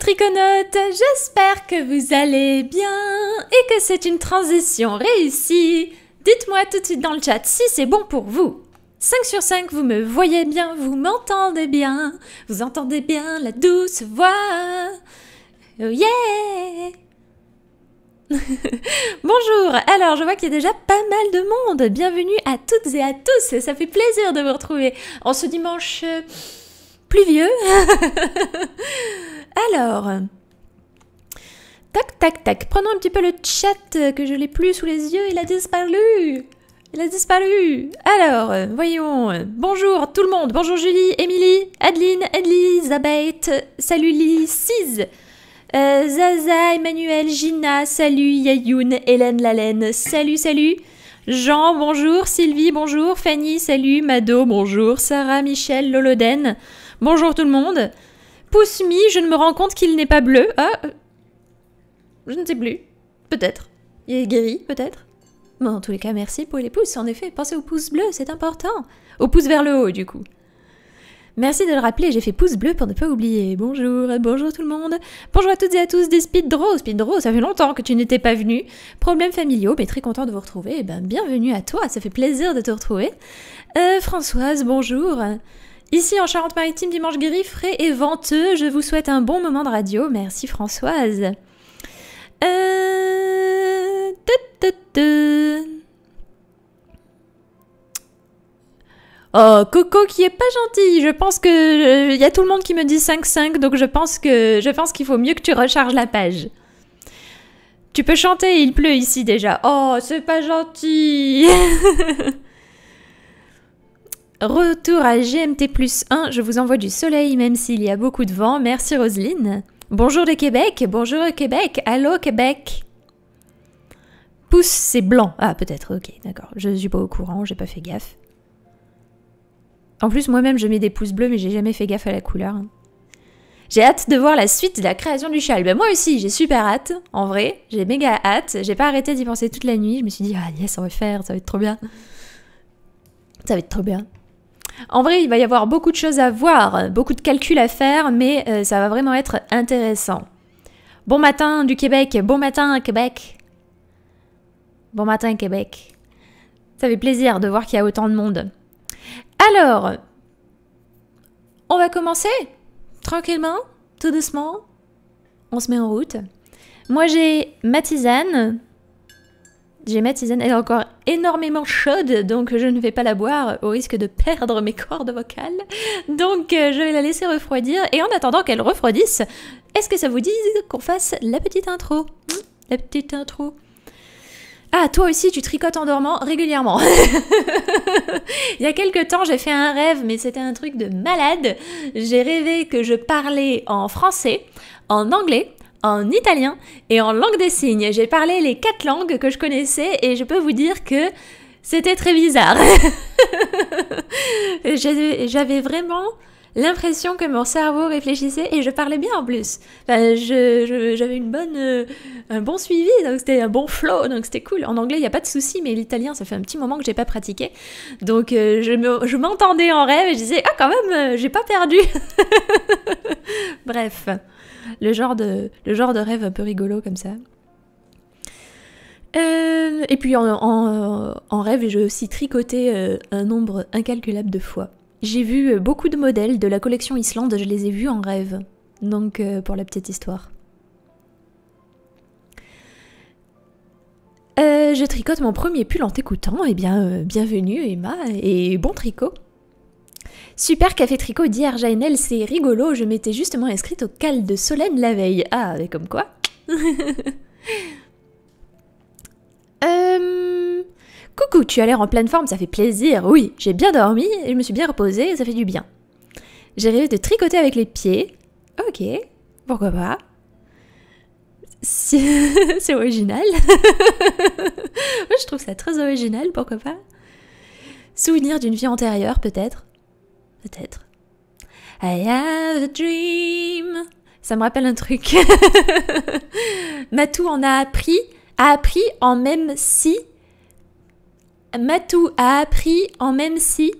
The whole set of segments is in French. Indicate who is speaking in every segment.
Speaker 1: triconautes, j'espère que vous allez bien et que c'est une transition réussie. Dites-moi tout de suite dans le chat si c'est bon pour vous. 5 sur 5, vous me voyez bien, vous m'entendez bien, vous entendez bien la douce voix. Oh yeah Bonjour, alors je vois qu'il y a déjà pas mal de monde. Bienvenue à toutes et à tous, ça fait plaisir de vous retrouver en ce dimanche euh, pluvieux. Alors, tac, tac, tac. Prenons un petit peu le chat euh, que je l'ai plus sous les yeux. Il a disparu. Il a disparu. Alors, euh, voyons. Bonjour tout le monde. Bonjour Julie, Émilie, Adeline, Elisabeth. Salut Lily, euh, Zaza, Emmanuel, Gina, salut, Yayoun, Hélène Lalène, salut, salut. Jean, bonjour. Sylvie, bonjour. Fanny, salut. Mado, bonjour. Sarah, Michel, Loloden, bonjour tout le monde. Pousse mi, je ne me rends compte qu'il n'est pas bleu. Ah, euh, je ne sais plus. Peut-être. Il est guéri, peut-être. Mais en tous les cas, merci pour les pouces. En effet, pensez aux pouces bleus, c'est important. Aux pouces vers le haut, du coup. Merci de le rappeler, j'ai fait pouce bleu pour ne pas oublier. Bonjour, bonjour tout le monde. Bonjour à toutes et à tous des Speedro. Speedro, ça fait longtemps que tu n'étais pas venu. Problèmes familiaux, mais très content de vous retrouver. Eh ben, bienvenue à toi, ça fait plaisir de te retrouver. Euh, Françoise, bonjour. Ici en Charente-Maritime, dimanche gris, frais et venteux, je vous souhaite un bon moment de radio. Merci Françoise. Euh, oh, Coco qui est pas gentil. Je pense que il euh, y a tout le monde qui me dit 5-5, donc je pense que je pense qu'il faut mieux que tu recharges la page. Tu peux chanter, il pleut ici déjà. Oh, c'est pas gentil. Retour à GMT plus 1, je vous envoie du soleil même s'il y a beaucoup de vent. Merci Roseline. Bonjour de Québec, bonjour Québec, allô Québec. Pouce, c'est blanc. Ah, peut-être, ok, d'accord. Je suis pas au courant, j'ai pas fait gaffe. En plus, moi-même, je mets des pouces bleus, mais j'ai jamais fait gaffe à la couleur. Hein. J'ai hâte de voir la suite de la création du châle. Ben, moi aussi, j'ai super hâte, en vrai. J'ai méga hâte. J'ai pas arrêté d'y penser toute la nuit. Je me suis dit, ah yes, on va faire, ça va être trop bien. Ça va être trop bien. En vrai, il va y avoir beaucoup de choses à voir, beaucoup de calculs à faire, mais euh, ça va vraiment être intéressant. Bon matin du Québec, bon matin Québec. Bon matin Québec. Ça fait plaisir de voir qu'il y a autant de monde. Alors, on va commencer tranquillement, tout doucement. On se met en route. Moi j'ai ma tisane, j'ai ma tisane, elle est encore énormément chaude, donc je ne vais pas la boire au risque de perdre mes cordes vocales. Donc euh, je vais la laisser refroidir. Et en attendant qu'elle refroidisse, est-ce que ça vous dit qu'on fasse la petite intro hmm, La petite intro. Ah, toi aussi, tu tricotes en dormant régulièrement. Il y a quelques temps, j'ai fait un rêve, mais c'était un truc de malade. J'ai rêvé que je parlais en français, en anglais, en italien et en langue des signes. J'ai parlé les quatre langues que je connaissais et je peux vous dire que c'était très bizarre. J'avais vraiment l'impression que mon cerveau réfléchissait et je parlais bien en plus. j'avais une bonne, euh, un bon suivi, donc c'était un bon flow, donc c'était cool. En anglais, il n'y a pas de souci, mais l'italien, ça fait un petit moment que je n'ai pas pratiqué, donc euh, je m'entendais en rêve et je disais ah quand même, euh, j'ai pas perdu. Bref le genre de, le genre de rêve un peu rigolo comme ça. Euh, et puis en, en, en rêve, j'ai aussi tricoté euh, un nombre incalculable de fois. J'ai vu euh, beaucoup de modèles de la collection Islande, je les ai vus en rêve. Donc pour la petite histoire. je tricote mon premier pull en t'écoutant. Eh bien, bienvenue Emma et bon tricot. Super Café Tricot d'hier, Jainel, c'est rigolo, je m'étais justement inscrite au cal de Solène la veille. Ah, mais comme quoi euh, Coucou, tu as l'air en pleine forme, ça fait plaisir. Oui, j'ai bien dormi, je me suis bien reposée, ça fait du bien. J'ai rêvé de tricoter avec les pieds. Ok, pourquoi pas c'est original. je trouve ça très original, pourquoi pas Souvenir d'une vie antérieure, peut-être peut-être. I have a dream. Ça me rappelle un truc. Matou en a appris, a appris en même si. Matou a appris en même si.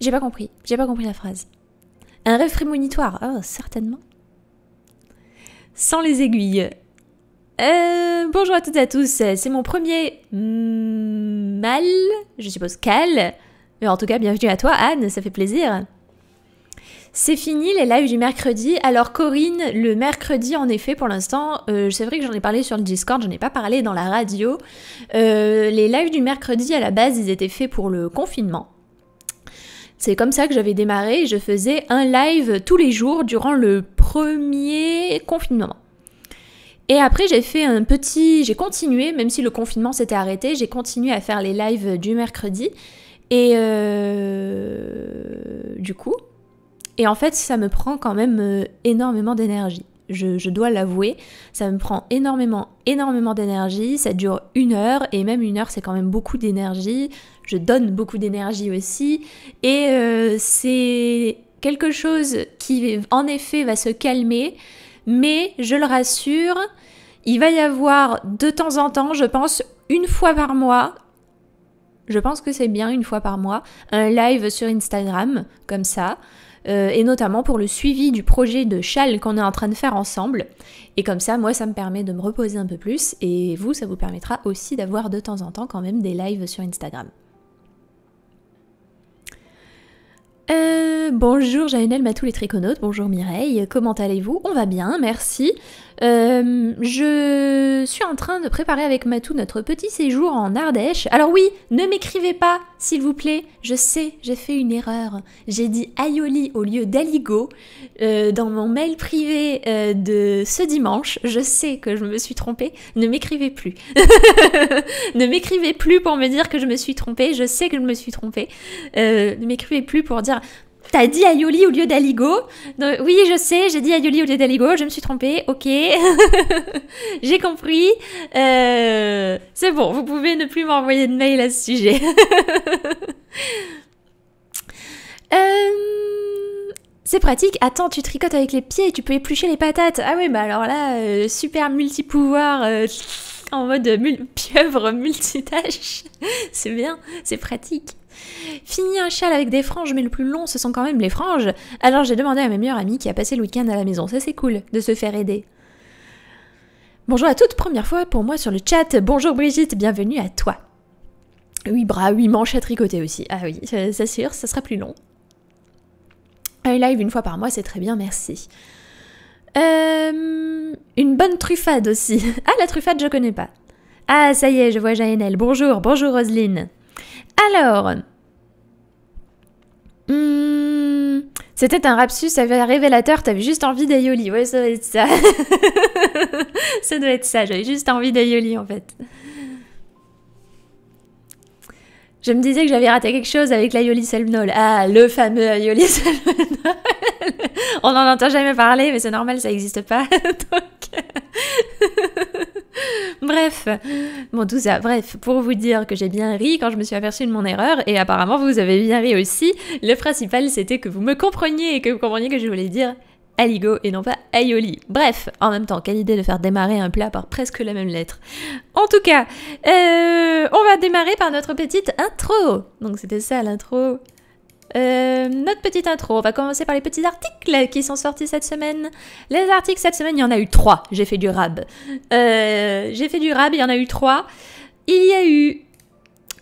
Speaker 1: J'ai pas compris, j'ai pas compris la phrase. Un rêve monitoire. oh, certainement. Sans les aiguilles. Euh, bonjour à toutes et à tous, c'est mon premier mal, je suppose cal, mais en tout cas, bienvenue à toi Anne, ça fait plaisir. C'est fini les lives du mercredi. Alors Corinne, le mercredi en effet pour l'instant, euh, c'est vrai que j'en ai parlé sur le Discord, j'en ai pas parlé dans la radio. Euh, les lives du mercredi à la base, ils étaient faits pour le confinement. C'est comme ça que j'avais démarré, je faisais un live tous les jours durant le premier confinement. Et après, j'ai fait un petit. J'ai continué, même si le confinement s'était arrêté, j'ai continué à faire les lives du mercredi. Et euh, du coup, et en fait, ça me prend quand même euh, énormément d'énergie. Je, dois l'avouer, ça me prend énormément, énormément d'énergie, ça dure une heure, et même une heure c'est quand même beaucoup d'énergie, je donne beaucoup d'énergie aussi, et euh, c'est quelque chose qui en effet va se calmer, mais je le rassure, il va y avoir de temps en temps, je pense, une fois par mois, je pense que c'est bien une fois par mois, un live sur Instagram, comme ça, euh, et notamment pour le suivi du projet de châle qu'on est en train de faire ensemble. Et comme ça, moi, ça me permet de me reposer un peu plus, et vous, ça vous permettra aussi d'avoir de temps en temps quand même des lives sur Instagram. Euh bonjour Janelle Matou les triconautes, bonjour Mireille, comment allez-vous On va bien, merci. Euh, je suis en train de préparer avec Matou notre petit séjour en Ardèche. Alors oui, ne m'écrivez pas, s'il vous plaît. Je sais, j'ai fait une erreur. J'ai dit Aioli au lieu d'Aligo euh, dans mon mail privé euh, de ce dimanche. Je sais que je me suis trompée. Ne m'écrivez plus. ne m'écrivez plus pour me dire que je me suis trompée. Je sais que je me suis trompée. ne m'écrivez plus pour dire t'as dit Ayoli au lieu d'Aligo. Oui, je sais, j'ai dit Ayoli au lieu d'Aligo, je me suis trompée, ok. j'ai compris. Euh, c'est bon, vous pouvez ne plus m'envoyer de mail à ce sujet. Euh, c'est pratique. Attends, tu tricotes avec les pieds et tu peux éplucher les patates. Ah oui, bah alors là, super euh, super multipouvoir en mode pieuvre multitâche. c'est bien, c'est pratique. Fini un châle avec des franges, mais le plus long, ce sont quand même les franges. Alors j'ai demandé à ma meilleure amie qui a passé le week-end à la maison. Ça c'est cool de se faire aider. Bonjour à toutes, première fois pour moi sur le chat. Bonjour Brigitte, bienvenue à toi. Oui, bras, oui, manches à tricoter aussi. Ah oui, euh, c'est sûr, ça sera plus long. Un euh, live une fois par mois, c'est très bien, merci. Euh, une bonne truffade aussi. Ah, la truffade, je connais pas. Ah, ça y est, je vois Jaenel. Bonjour, bonjour Roselyne. Alors, Hmm, c'était un rapsus révélateur, t'avais juste envie d'Ayoli. Ouais, ça doit être ça. ça doit être ça, j'avais juste envie d'Ayoli en fait. Je me disais que j'avais raté quelque chose avec l'Ayoli Selvnole. Ah, le fameux Ayoli Selvnole. On n'en entend jamais parler, mais c'est normal, ça n'existe pas. Donc... bref, bon tout ça, bref, pour vous dire que j'ai bien ri quand je me suis aperçue de mon erreur, et apparemment vous avez bien ri aussi, le principal c'était que vous me compreniez et que vous compreniez que je voulais dire Aligo et non pas Ayoli. Bref, en même temps, quelle idée de faire démarrer un plat par presque la même lettre. En tout cas, euh, on va démarrer par notre petite intro. Donc c'était ça l'intro. Euh, notre petite intro, on va commencer par les petits articles qui sont sortis cette semaine. Les articles cette semaine, il y en a eu trois. J'ai fait du rab. Euh, j'ai fait du rab, il y en a eu trois. Il y a eu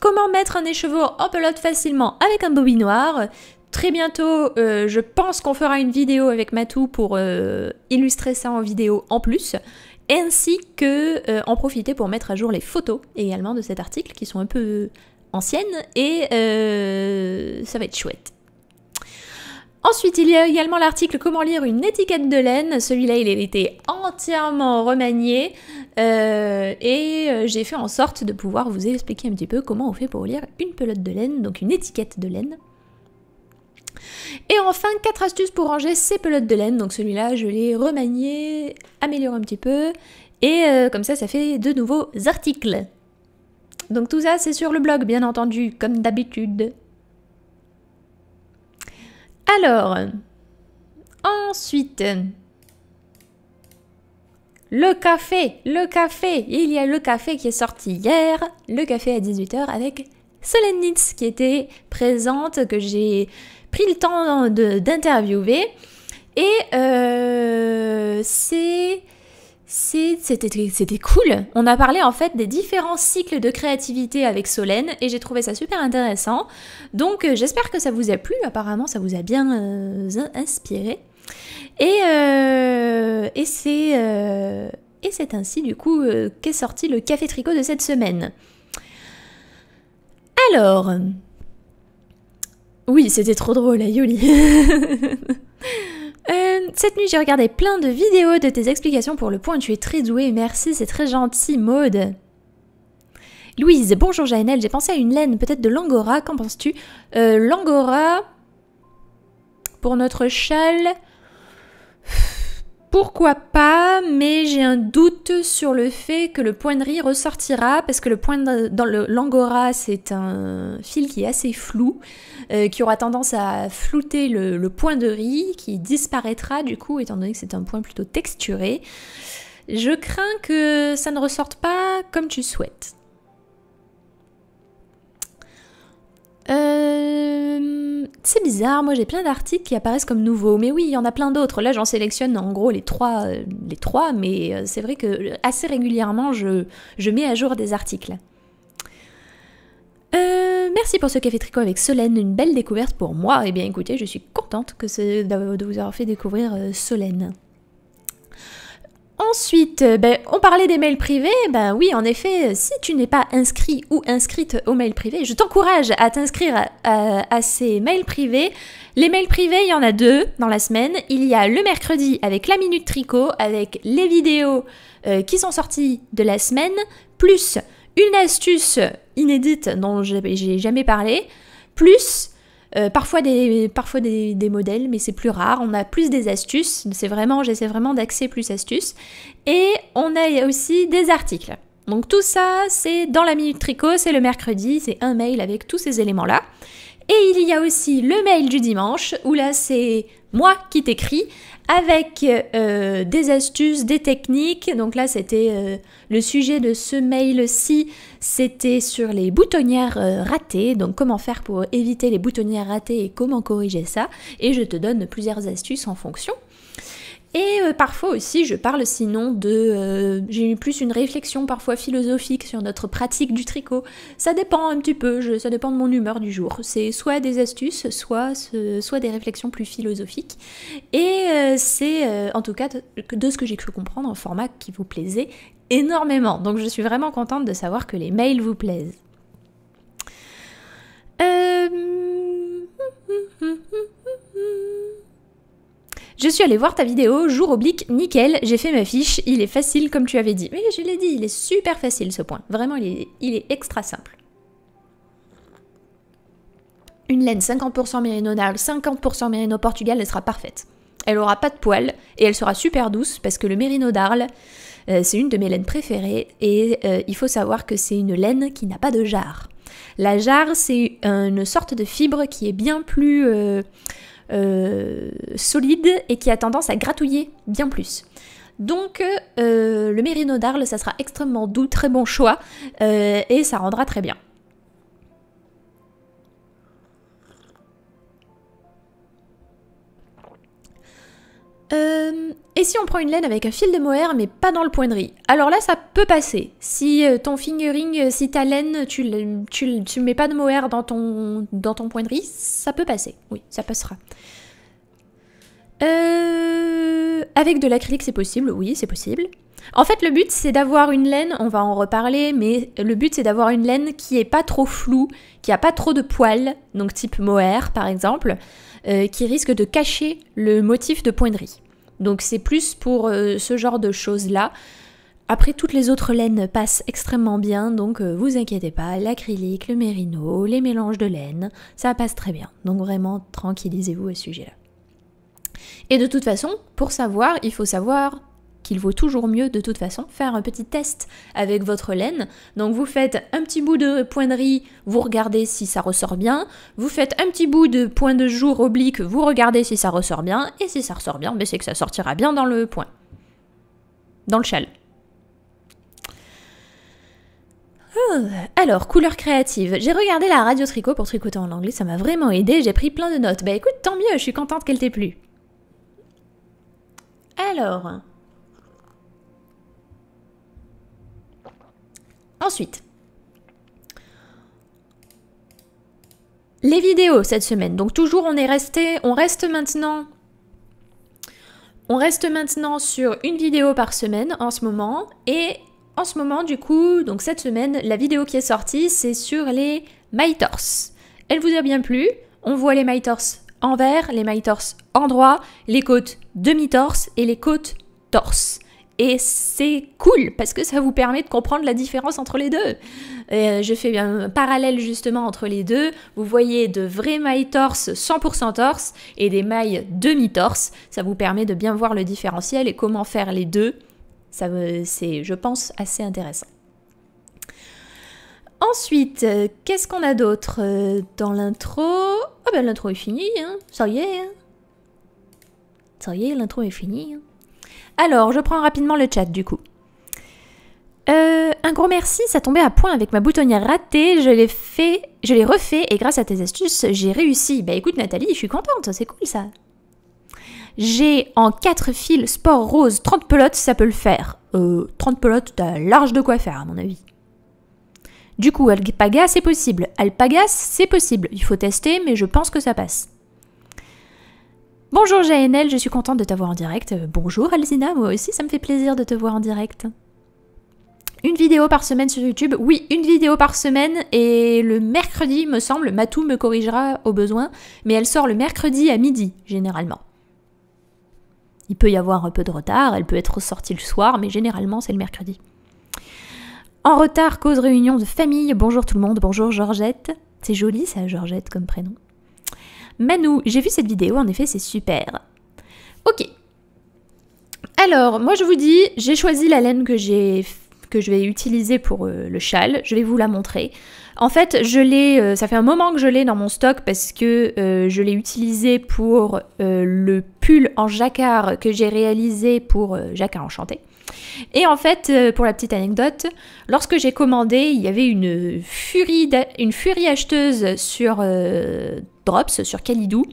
Speaker 1: comment mettre un écheveau en pelote facilement avec un noir. Très bientôt, euh, je pense qu'on fera une vidéo avec Matou pour illustrer ça en vidéo en plus ainsi que en profiter pour mettre à jour les photos également de cet article qui sont un peu ancienne et euh, ça va être chouette. Ensuite, il y a également l'article Comment lire une étiquette de laine. Celui-là, il a été entièrement remanié euh, et euh, j'ai fait en sorte de pouvoir vous expliquer un petit peu comment on fait pour lire une pelote de laine, donc une étiquette de laine. Et enfin, quatre astuces pour ranger ces pelotes de laine. Donc celui-là, je l'ai remanié, amélioré un petit peu. Et comme ça, ça fait de nouveaux articles. Donc tout ça, c'est sur le blog, bien entendu, comme d'habitude. Alors, ensuite, le café, le café, il y a le café qui est sorti hier, le café à 18h avec Solennitz qui était présente, que j'ai pris le temps d'interviewer. Et euh, c'est c'était cool. On a parlé en fait des différents cycles de créativité avec Solène et j'ai trouvé ça super intéressant. Donc euh, j'espère que ça vous a plu. Apparemment, ça vous a bien euh, inspiré. Et, euh, c'est et c'est ainsi du coup qu'est sorti le café tricot de cette semaine. Alors, oui, c'était trop drôle, Yoli. Euh, cette nuit, j'ai regardé plein de vidéos de tes explications pour le point. Tu es très douée. Merci, c'est très gentil, Maude. Louise, bonjour Jaenel. J'ai pensé à une laine, peut-être de l'angora. Qu'en penses-tu euh, L'angora pour notre châle pourquoi pas, mais j'ai un doute sur le fait que le point de riz ressortira, parce que le point dans l'angora, c'est un fil qui est assez flou, euh, qui aura tendance à flouter le, point de riz, qui disparaîtra du coup, étant donné que c'est un point plutôt texturé. Je crains que ça ne ressorte pas comme tu souhaites. Euh, c'est bizarre, moi j'ai plein d'articles qui apparaissent comme nouveaux, mais oui, il y en a plein d'autres. Là, j'en sélectionne en gros les trois, euh, les trois mais euh, c'est vrai que assez régulièrement, je, je mets à jour des articles. merci pour ce café tricot avec Solène, une belle découverte pour moi. Eh bien écoutez, je suis contente que de vous avoir fait découvrir Solène. Ensuite, euh, ben, on parlait des mails privés. Ben oui, en effet, si tu n'es pas inscrit ou inscrite aux mails privés, je t'encourage à t'inscrire à, ces mails privés. Les mails privés, il y en a deux dans la semaine. Il y a le mercredi avec la minute tricot, avec les vidéos euh, qui sont sorties de la semaine, plus une astuce inédite dont j'ai jamais parlé, plus euh, parfois des, parfois des, modèles, mais c'est plus rare. On a plus des astuces. C'est vraiment, j'essaie vraiment d'accès plus astuces. Et on a aussi des articles. Donc tout ça, c'est dans la minute tricot, c'est le mercredi, c'est un mail avec tous ces éléments-là. Et il y a aussi le mail du dimanche, où là c'est moi qui t'écris, avec euh, des astuces, des techniques. Donc là c'était euh, le sujet de ce mail-ci, c'était sur les boutonnières euh, ratées, donc comment faire pour éviter les boutonnières ratées et comment corriger ça. Et je te donne plusieurs astuces en fonction. Et euh, parfois aussi, je parle sinon de... Euh, j'ai eu plus une réflexion parfois philosophique sur notre pratique du tricot. Ça dépend un petit peu, ça dépend de mon humeur du jour. C'est soit des astuces, soit, soit des réflexions plus philosophiques. Et euh, c'est en tout cas de, ce que j'ai cru comprendre un format qui vous plaisait énormément. Donc je suis vraiment contente de savoir que les mails vous plaisent. Hum, hum, hum, je suis allée voir ta vidéo, jour oblique, nickel, j'ai fait ma fiche, il est facile comme tu avais dit. Mais je l'ai dit, il est super facile ce point. Vraiment, il est, extra simple. Une laine 50% d'Arles, 50% mérino Portugal, elle sera parfaite. Elle aura pas de poils et elle sera super douce parce que le mérino d'Arles, euh, c'est une de mes laines préférées et euh, il faut savoir que c'est une laine qui n'a pas de jarre. La jarre, c'est une sorte de fibre qui est bien plus euh, euh, solide et qui a tendance à gratouiller bien plus. Donc euh, le mérino d'Arles, ça sera extrêmement doux, très bon choix, euh, et ça rendra très bien. Euh, et si on prend une laine avec un fil de mohair mais pas dans le point de riz Alors là ça peut passer. Si euh, ton fingering, euh, si ta laine, tu, tu, mets pas de mohair dans ton, dans point de riz, ça peut passer. Oui, ça passera. avec de l'acrylique c'est possible, oui c'est possible. En fait le but c'est d'avoir une laine, on va en reparler, mais le but c'est d'avoir une laine qui est pas trop floue, qui a pas trop de poils, donc type mohair par exemple. Euh, qui risque de cacher le motif de riz Donc c'est plus pour euh, ce genre de choses-là. Après, toutes les autres laines passent extrêmement bien, donc euh, vous inquiétez pas, l'acrylique, le mérino, les mélanges de laine, ça passe très bien. Donc vraiment, tranquillisez-vous à ce sujet-là. Et de toute façon, pour savoir, il faut savoir il vaut toujours mieux de toute façon faire un petit test avec votre laine. Donc vous faites un petit bout de point de riz, vous regardez si ça ressort bien, vous faites un petit bout de point de jour oblique, vous regardez si ça ressort bien, et si ça ressort bien, ben, c'est que ça sortira bien dans le point, dans le châle. Alors, couleur créative. J'ai regardé la radio tricot pour tricoter en anglais, ça m'a vraiment aidé, j'ai pris plein de notes. Bah écoute, tant mieux, je suis contente qu'elle t'ait plu. Alors, Ensuite, les vidéos cette semaine. Donc toujours on est resté, on reste maintenant on reste maintenant sur une vidéo par semaine en ce moment. Et en ce moment, du coup, donc cette semaine, la vidéo qui est sortie, c'est sur les torses. Elle vous a bien plu. On voit les MyTors en vert, les MyTors en droit, les côtes demi-torse et les côtes torse. Et c'est cool parce que ça vous permet de comprendre la différence entre les deux. Euh, je fais un parallèle justement entre les deux. Vous voyez de vraies mailles torse 100% torse et des mailles demi-torse. Ça vous permet de bien voir le différentiel et comment faire les deux. Ça, c'est, je pense, assez intéressant. Ensuite, euh, qu'est-ce qu'on a d'autre euh, dans l'intro Ah ben l'intro est finie, hein. ça y est. Hein. Ça y est, l'intro est finie. Hein. Alors, je prends rapidement le chat du coup. Euh, un gros merci, ça tombait à point avec ma boutonnière ratée, je l'ai fait, je l'ai refait et grâce à tes astuces, j'ai réussi. Bah écoute Nathalie, je suis contente, c'est cool ça. J'ai en 4 fils sport rose 30 pelotes, ça peut le faire. Euh, 30 pelotes, t'as large de quoi faire à mon avis. Du coup, alpaga, c'est possible. Alpaga c'est possible. Il faut tester, mais je pense que ça passe. Bonjour JNL, je suis contente de t'avoir en direct. Euh, bonjour Alzina, moi aussi ça me fait plaisir de te voir en direct. Une vidéo par semaine sur YouTube Oui, une vidéo par semaine et le mercredi, me semble, Matou me corrigera au besoin, mais elle sort le mercredi à midi, généralement. Il peut y avoir un peu de retard, elle peut être sortie le soir, mais généralement c'est le mercredi. En retard, cause réunion de famille. Bonjour tout le monde, bonjour Georgette. C'est joli ça, Georgette, comme prénom. Manou, j'ai vu cette vidéo, en effet c'est super. Ok. Alors, moi je vous dis, j'ai choisi la laine que je vais utiliser pour euh, le châle, je vais vous la montrer. En fait, je l'ai, euh, ça fait un moment que je l'ai dans mon stock parce que euh, je l'ai utilisé pour le pull en jacquard que j'ai réalisé pour Jacquard Enchanté. Et en fait, euh, pour la petite anecdote, lorsque j'ai commandé, il y avait une furie, une furie acheteuse sur euh, Drops, sur Kalidou,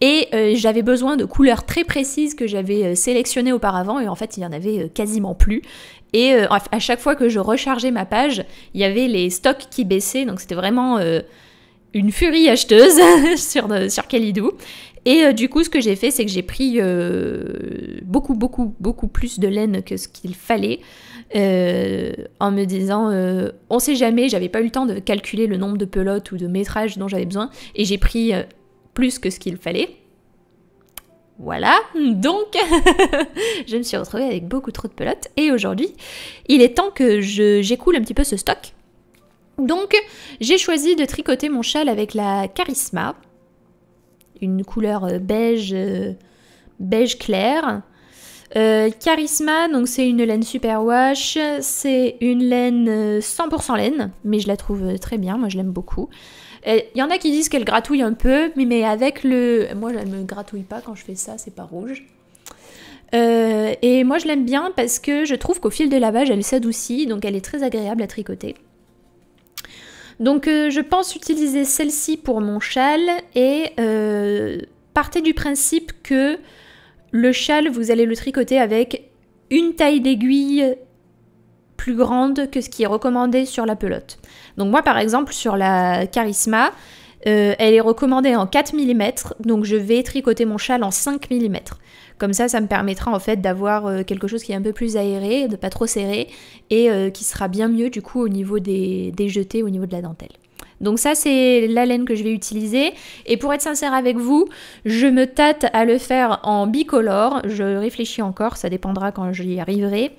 Speaker 1: et euh, j'avais besoin de couleurs très précises que j'avais sélectionnées auparavant, et en fait, il n'y en avait quasiment plus. Et à chaque fois que je rechargeais ma page, il y avait les stocks qui baissaient, donc c'était vraiment une furie acheteuse sur, sur et euh, du coup, ce que j'ai fait, c'est que j'ai pris euh, beaucoup, beaucoup, beaucoup plus de laine que ce qu'il fallait, euh, en me disant, on sait jamais, j'avais pas eu le temps de calculer le nombre de pelotes ou de métrages dont j'avais besoin, et j'ai pris plus que ce qu'il fallait. Voilà, donc je me suis retrouvée avec beaucoup trop de pelotes, et aujourd'hui, il est temps que j'écoule un petit peu ce stock. Donc, j'ai choisi de tricoter mon châle avec la Charisma, une couleur euh, beige, euh, beige clair. Euh, Charisma, donc c'est une laine super wash, c'est une laine 100% laine, mais je la trouve très bien, moi je l'aime beaucoup. Il y en a qui disent qu'elle gratouille un peu, mais, avec le... Moi je me gratouille pas quand je fais ça, c'est pas rouge. et moi je l'aime bien parce que je trouve qu'au fil de lavage elle s'adoucit, donc elle est très agréable à tricoter. Donc euh, je pense utiliser celle-ci pour mon châle et euh, partez du principe que le châle, vous allez le tricoter avec une taille d'aiguille plus grande que ce qui est recommandé sur la pelote. Donc moi par exemple sur la Charisma, euh, elle est recommandée en 4 mm, donc je vais tricoter mon châle en 5 mm. Comme ça, ça me permettra en fait d'avoir euh, quelque chose qui est un peu plus aéré, de pas trop serré, et euh, qui sera bien mieux du coup au niveau des, jetés, au niveau de la dentelle. Donc ça, c'est la laine que je vais utiliser. Et pour être sincère avec vous, je me tâte à le faire en bicolore. Je réfléchis encore, ça dépendra quand j'y arriverai.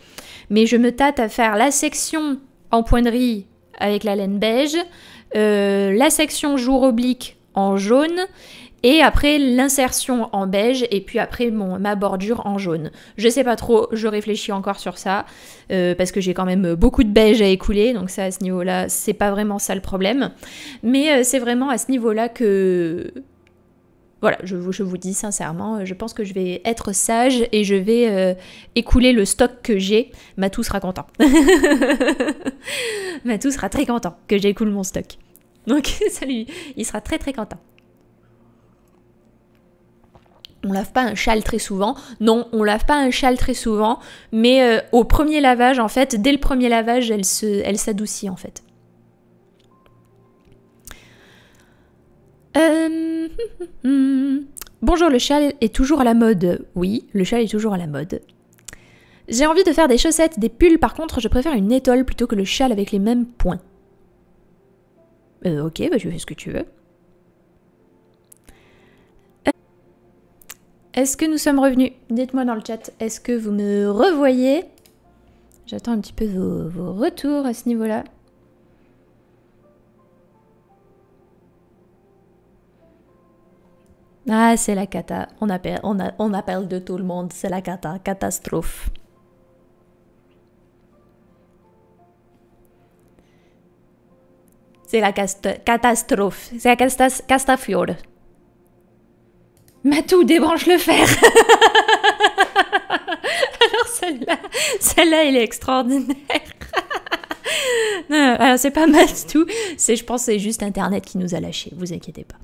Speaker 1: Mais je me tâte à faire la section en pointerie avec la laine beige, euh, la section jour oblique en jaune et après l'insertion en beige et puis après mon, ma bordure en jaune. Je sais pas trop, je réfléchis encore sur ça euh, parce que j'ai quand même beaucoup de beige à écouler donc ça à ce niveau-là c'est pas vraiment ça le problème. Mais euh, c'est vraiment à ce niveau-là que voilà, je vous, je vous, dis sincèrement, je pense que je vais être sage et je vais euh, écouler le stock que j'ai. Matou sera content. Matou sera très content que j'écoule mon stock. Donc salut il sera très très content on lave pas un châle très souvent. Non, on lave pas un châle très souvent, mais euh, au premier lavage, en fait, dès le premier lavage, elle s'adoucit elle en fait. Euh, bonjour, le châle est toujours à la mode. Oui, le châle est toujours à la mode. J'ai envie de faire des chaussettes, des pulls, par contre, je préfère une étole plutôt que le châle avec les mêmes points. Euh, ok, bah tu fais ce que tu veux. Est-ce que nous sommes revenus Dites-moi dans le chat, est-ce que vous me revoyez J'attends un petit peu vos, retours à ce niveau-là. Ah, c'est la cata. On appelle, on, appelle de tout le monde, c'est la cata. Catastrophe. C'est la cata, catastrophe. C'est la casta, Matou, débranche le fer Alors celle-là, celle-là, elle est extraordinaire. non, alors c'est pas tout c'est je pense c'est juste Internet qui nous a lâchés, vous inquiétez pas.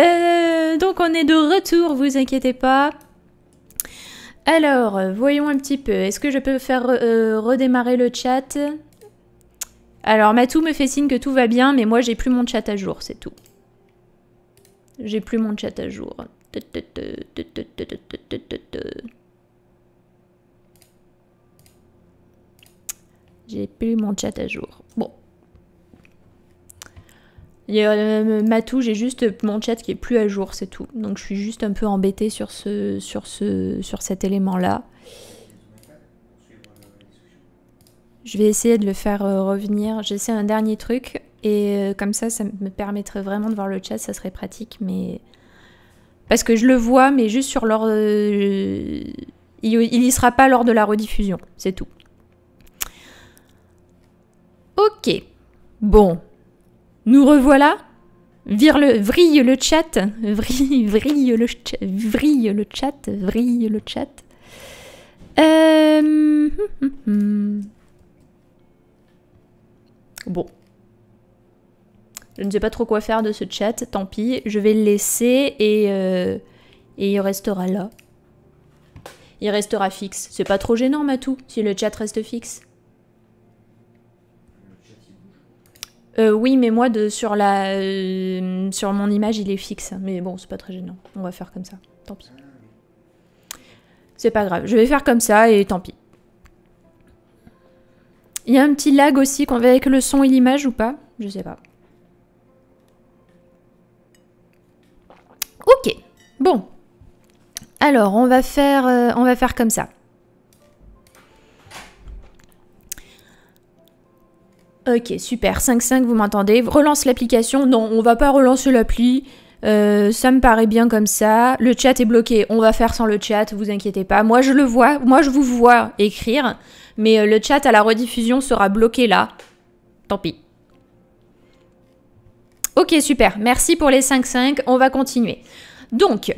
Speaker 1: Euh, donc on est de retour, vous inquiétez pas. Alors, voyons un petit peu. Est-ce que je peux faire euh, redémarrer le chat Alors, Matou me fait signe que tout va bien, mais moi j'ai plus mon chat à jour, c'est tout. J'ai plus mon chat à jour. J'ai plus mon chat à jour. Bon. Il euh, Matou, j'ai juste mon chat qui est plus à jour, c'est tout. Donc je suis juste un peu embêtée sur, ce, sur, ce, sur cet élément-là. Je vais essayer de le faire euh, revenir. J'essaie un dernier truc et euh, comme ça, ça me permettrait vraiment de voir le chat, ça serait pratique, mais... Parce que je le vois, mais juste sur leur... Euh, il n'y sera pas lors de la rediffusion, c'est tout. Ok, bon, nous revoilà. vrille le chat, vrille, le chat, vrille le chat, vrille le chat. Bon, je ne sais pas trop quoi faire de ce chat, tant pis. Je vais le laisser et, euh, il restera là. Il restera fixe. C'est pas trop gênant, Matou, si le chat reste fixe. Euh, oui, mais moi, de, sur, la, euh, sur mon image, il est fixe. Mais bon, c'est pas très gênant. On va faire comme ça. Tant pis. C'est pas grave. Je vais faire comme ça et tant pis. Il y a un petit lag aussi avec le son et l'image ou pas Je sais pas. Ok, bon. Alors, on va faire, euh, on va faire comme ça. Ok, super. 5-5, vous m'entendez. Relance l'application. Non, on va pas relancer l'appli. Euh, ça me paraît bien comme ça. Le chat est bloqué. On va faire sans le chat, vous inquiétez pas. Moi, je le vois. Moi, je vous vois écrire. Mais euh, le chat à la rediffusion sera bloqué là. Tant pis. Ok, super. Merci pour les 5-5. On va continuer. Donc,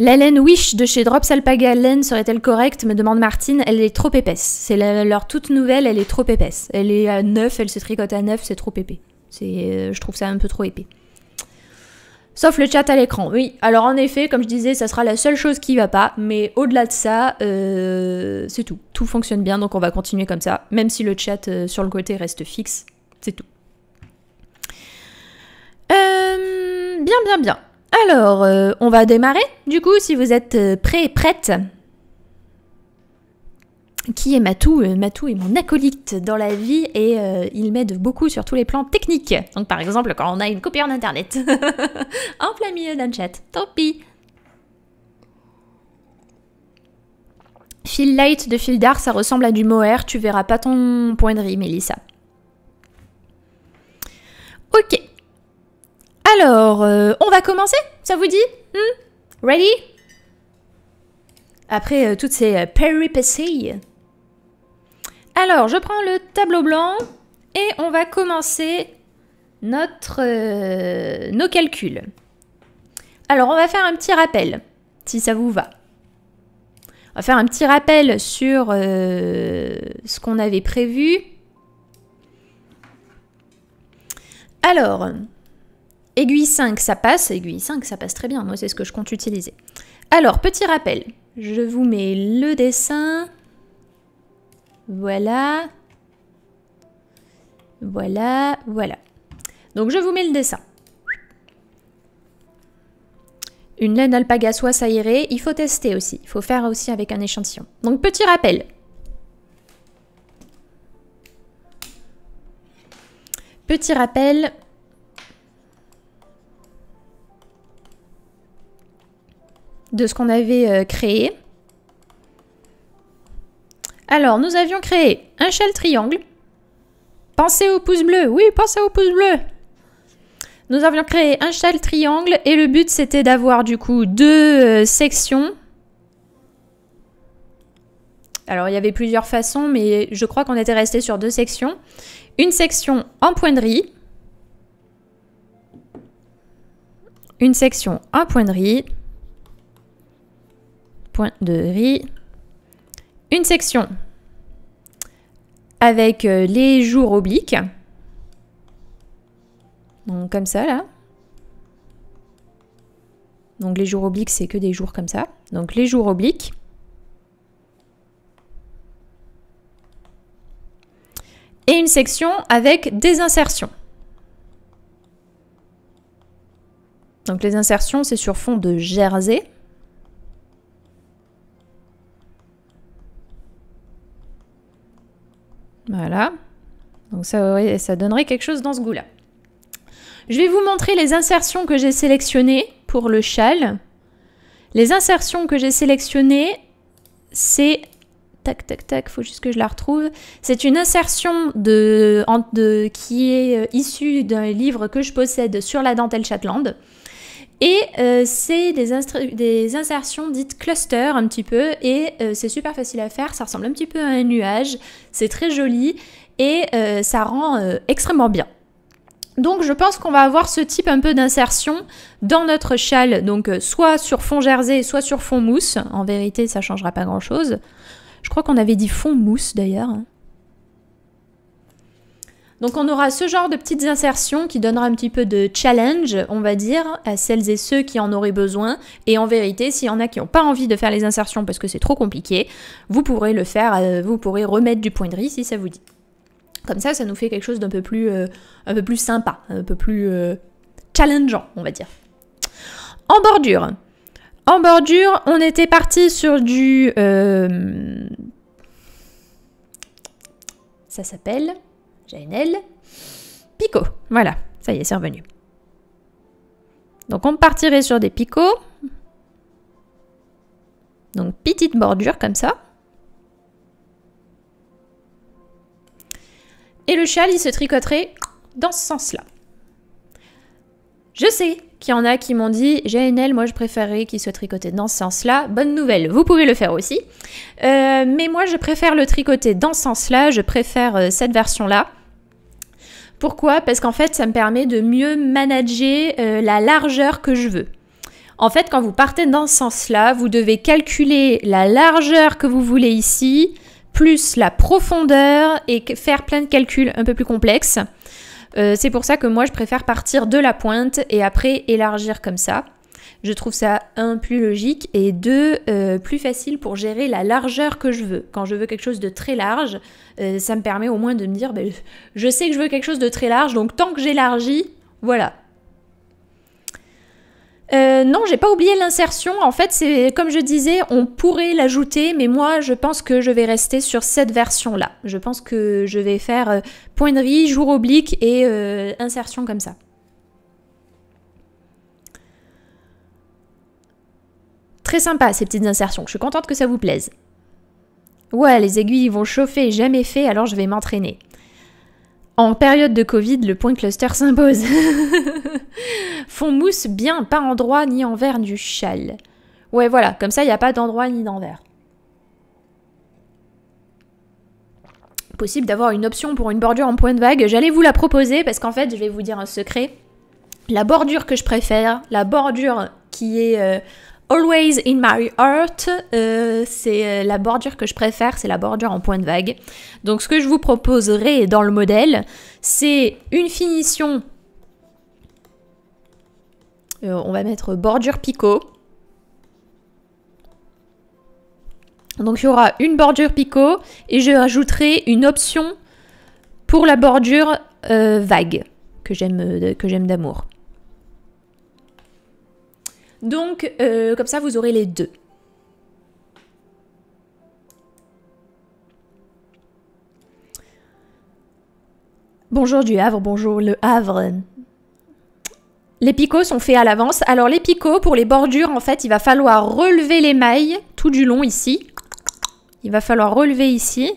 Speaker 1: la laine Wish de chez Drops Alpaga Laine serait-elle correcte me demande Martine. Elle est trop épaisse. C'est leur toute nouvelle, elle est trop épaisse. Elle est à 9, elle se tricote à 9, c'est trop épais. C'est, euh, je trouve ça un peu trop épais. Sauf le chat à l'écran. Oui, alors en effet, comme je disais, ça sera la seule chose qui va pas, mais au-delà de ça, euh, c'est tout. Tout fonctionne bien, donc on va continuer comme ça, même si le chat euh, sur le côté reste fixe, c'est tout. Euh, bien, bien, bien. Alors, euh, on va démarrer, du coup, si vous êtes euh, prêts et prêtes. Qui est Matou Matou est mon acolyte dans la vie et il m'aide beaucoup sur tous les plans techniques. Donc, par exemple, quand on a une copie en internet. en plein milieu d'un chat. Tant pis. Fil light de fil d'art, ça ressemble à du mohair. Tu verras pas ton point de riz, Mélissa. Ok. Alors, euh, on va commencer Ça vous dit hmm? Ready Après euh, toutes ces euh, Alors, je prends le tableau blanc et on va commencer notre, euh, nos calculs. Alors, on va faire un petit rappel, si ça vous va. On va faire un petit rappel sur ce qu'on avait prévu. Alors, Aiguille 5, ça passe. Aiguille 5, ça passe très bien. Moi, c'est ce que je compte utiliser. Alors, petit rappel. Je vous mets le dessin. Voilà. Voilà, voilà. Donc, je vous mets le dessin. Une laine alpaga soie irait. il faut tester aussi. Il faut faire aussi avec un échantillon. Donc, petit rappel. Petit rappel, de ce qu'on avait euh, créé. Alors, nous avions créé un shell triangle. Pensez au pouce bleu. Oui, pensez au pouce bleu. Nous avions créé un shell triangle et le but c'était d'avoir du coup deux euh, sections. Alors il y avait plusieurs façons mais je crois qu'on était resté sur deux sections. Une section en point de riz. Une section en point de riz point de riz. Une section avec euh, les jours obliques. Donc comme ça là. Donc les jours obliques, c'est que des jours comme ça. Donc les jours obliques. Et une section avec des insertions. Donc les insertions, c'est sur fond de jersey. Donc ça, donnerait quelque chose dans ce goût-là. Je vais vous montrer les insertions que j'ai sélectionnées pour le châle. Les insertions que j'ai sélectionnées, c'est... Tac, tac, tac, faut juste que je la retrouve. C'est une insertion de, qui est euh, issue d'un livre que je possède sur la dentelle Chatland. Et euh, c'est des, des, insertions dites cluster un petit peu, et euh, c'est super facile à faire, ça ressemble un petit peu à un nuage, c'est très joli, et euh, ça rend euh, extrêmement bien. Donc je pense qu'on va avoir ce type un peu d'insertion dans notre châle, donc euh, soit sur fond jersey, soit sur fond mousse. En vérité, ça changera pas grand-chose. Je crois qu'on avait dit fond mousse d'ailleurs. Hein. Donc on aura ce genre de petites insertions qui donnera un petit peu de challenge, on va dire, à celles et ceux qui en auraient besoin. Et en vérité, s'il y en a qui n'ont pas envie de faire les insertions parce que c'est trop compliqué, vous pourrez le faire, vous pourrez remettre du point de riz si ça vous dit. Comme ça, ça nous fait quelque chose d'un peu plus, euh, un peu plus sympa, un peu plus euh, challengeant, on va dire. En bordure. En bordure, on était parti sur du... Euh, ça s'appelle... L. Picot. Voilà, ça y est, c'est revenu. Donc on partirait sur des picots. Donc petite bordure comme ça. Et le châle, il se tricoterait dans ce sens-là. Je sais qu'il y en a qui m'ont dit j'ai une aile, moi je préférerais qu'il soit tricoté dans ce sens-là. Bonne nouvelle, vous pouvez le faire aussi. Euh, mais moi je préfère le tricoter dans ce sens-là, je préfère euh, cette version-là. Pourquoi Parce qu'en fait ça me permet de mieux manager euh, la largeur que je veux. En fait, quand vous partez dans ce sens-là, vous devez calculer la largeur que vous voulez ici, plus la profondeur et faire plein de calculs un peu plus complexes. Euh, c'est pour ça que moi je préfère partir de la pointe et après élargir comme ça. Je trouve ça un plus logique et deux euh, plus facile pour gérer la largeur que je veux. Quand je veux quelque chose de très large, euh, ça me permet au moins de me dire ben, je sais que je veux quelque chose de très large, donc tant que j'élargis, voilà, euh, non, j'ai pas oublié l'insertion. En fait, c'est comme je disais, on pourrait l'ajouter, mais moi, je pense que je vais rester sur cette version-là. Je pense que je vais faire euh, point de jour oblique et euh, insertion comme ça. Très sympa ces petites insertions. Je suis contente que ça vous plaise. Ouais, les aiguilles vont chauffer, jamais fait, alors je vais m'entraîner. En période de Covid, le point cluster s'impose. Fond mousse bien, pas endroit ni envers du châle. Ouais, voilà, comme ça, il n'y a pas d'endroit ni d'envers. Possible d'avoir une option pour une bordure en point de vague. J'allais vous la proposer parce qu'en fait, je vais vous dire un secret. La bordure que je préfère, la bordure qui est euh, Always in My Heart, euh, c'est euh, la bordure que je préfère, c'est la bordure en point de vague. Donc ce que je vous proposerai dans le modèle, c'est une finition, euh, on va mettre bordure picot. Donc il y aura une bordure picot et je rajouterai une option pour la bordure vague que j'aime d'amour. Donc, euh, comme ça, vous aurez les deux. Bonjour du Havre, bonjour le Havre. Les picots sont faits à l'avance. Alors les picots, pour les bordures, en fait, il va falloir relever les mailles tout du long ici. Il va falloir relever ici.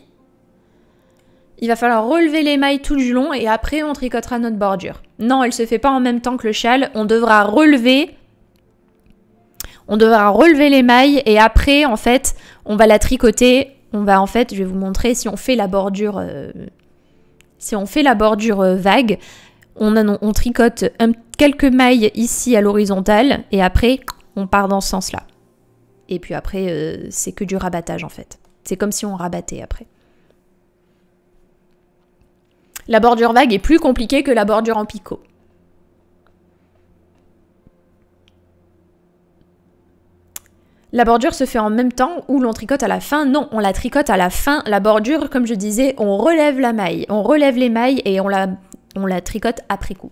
Speaker 1: Il va falloir relever les mailles tout du long et après on tricotera notre bordure. Non, elle se fait pas en même temps que le châle. On devra relever on devra relever les mailles et après, en fait, on va la tricoter. On va en fait, je vais vous montrer, si on fait la bordure, euh, si on fait la bordure euh, vague, on, tricote quelques mailles ici à l'horizontale et après, on part dans ce sens-là. Et puis après, euh, c'est que du rabattage en fait. C'est comme si on rabattait après. La bordure vague est plus compliquée que la bordure en picot. La bordure se fait en même temps ou l'on tricote à la fin. Non, on la tricote à la fin. La bordure, comme je disais, on relève la maille. On relève les mailles et on la, on la tricote après coup.